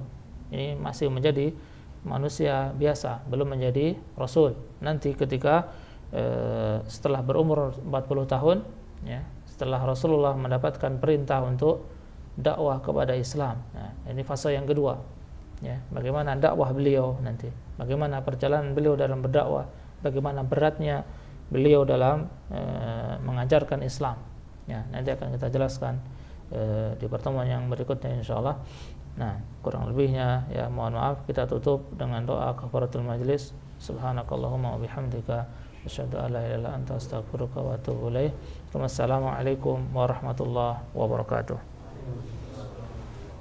Ini masih menjadi manusia biasa, belum menjadi rasul. Nanti ketika eh, setelah berumur 40 tahun ya, setelah Rasulullah mendapatkan perintah untuk dakwah kepada Islam. Nah, ini fase yang kedua. Ya, bagaimana dakwah beliau nanti? Bagaimana perjalanan beliau dalam berdakwah? Bagaimana beratnya beliau dalam e, mengajarkan Islam? Ya, nanti akan kita jelaskan e, di pertemuan yang berikutnya insya Allah. Nah, kurang lebihnya ya mohon maaf kita tutup dengan doa kafaratul majlis. Subhanakallahumma wa bihamdika asyhadu an la ilaha illa anta astaghfiruka wa atubu ilaik. Wassalamualaikum warahmatullahi wabarakatuh.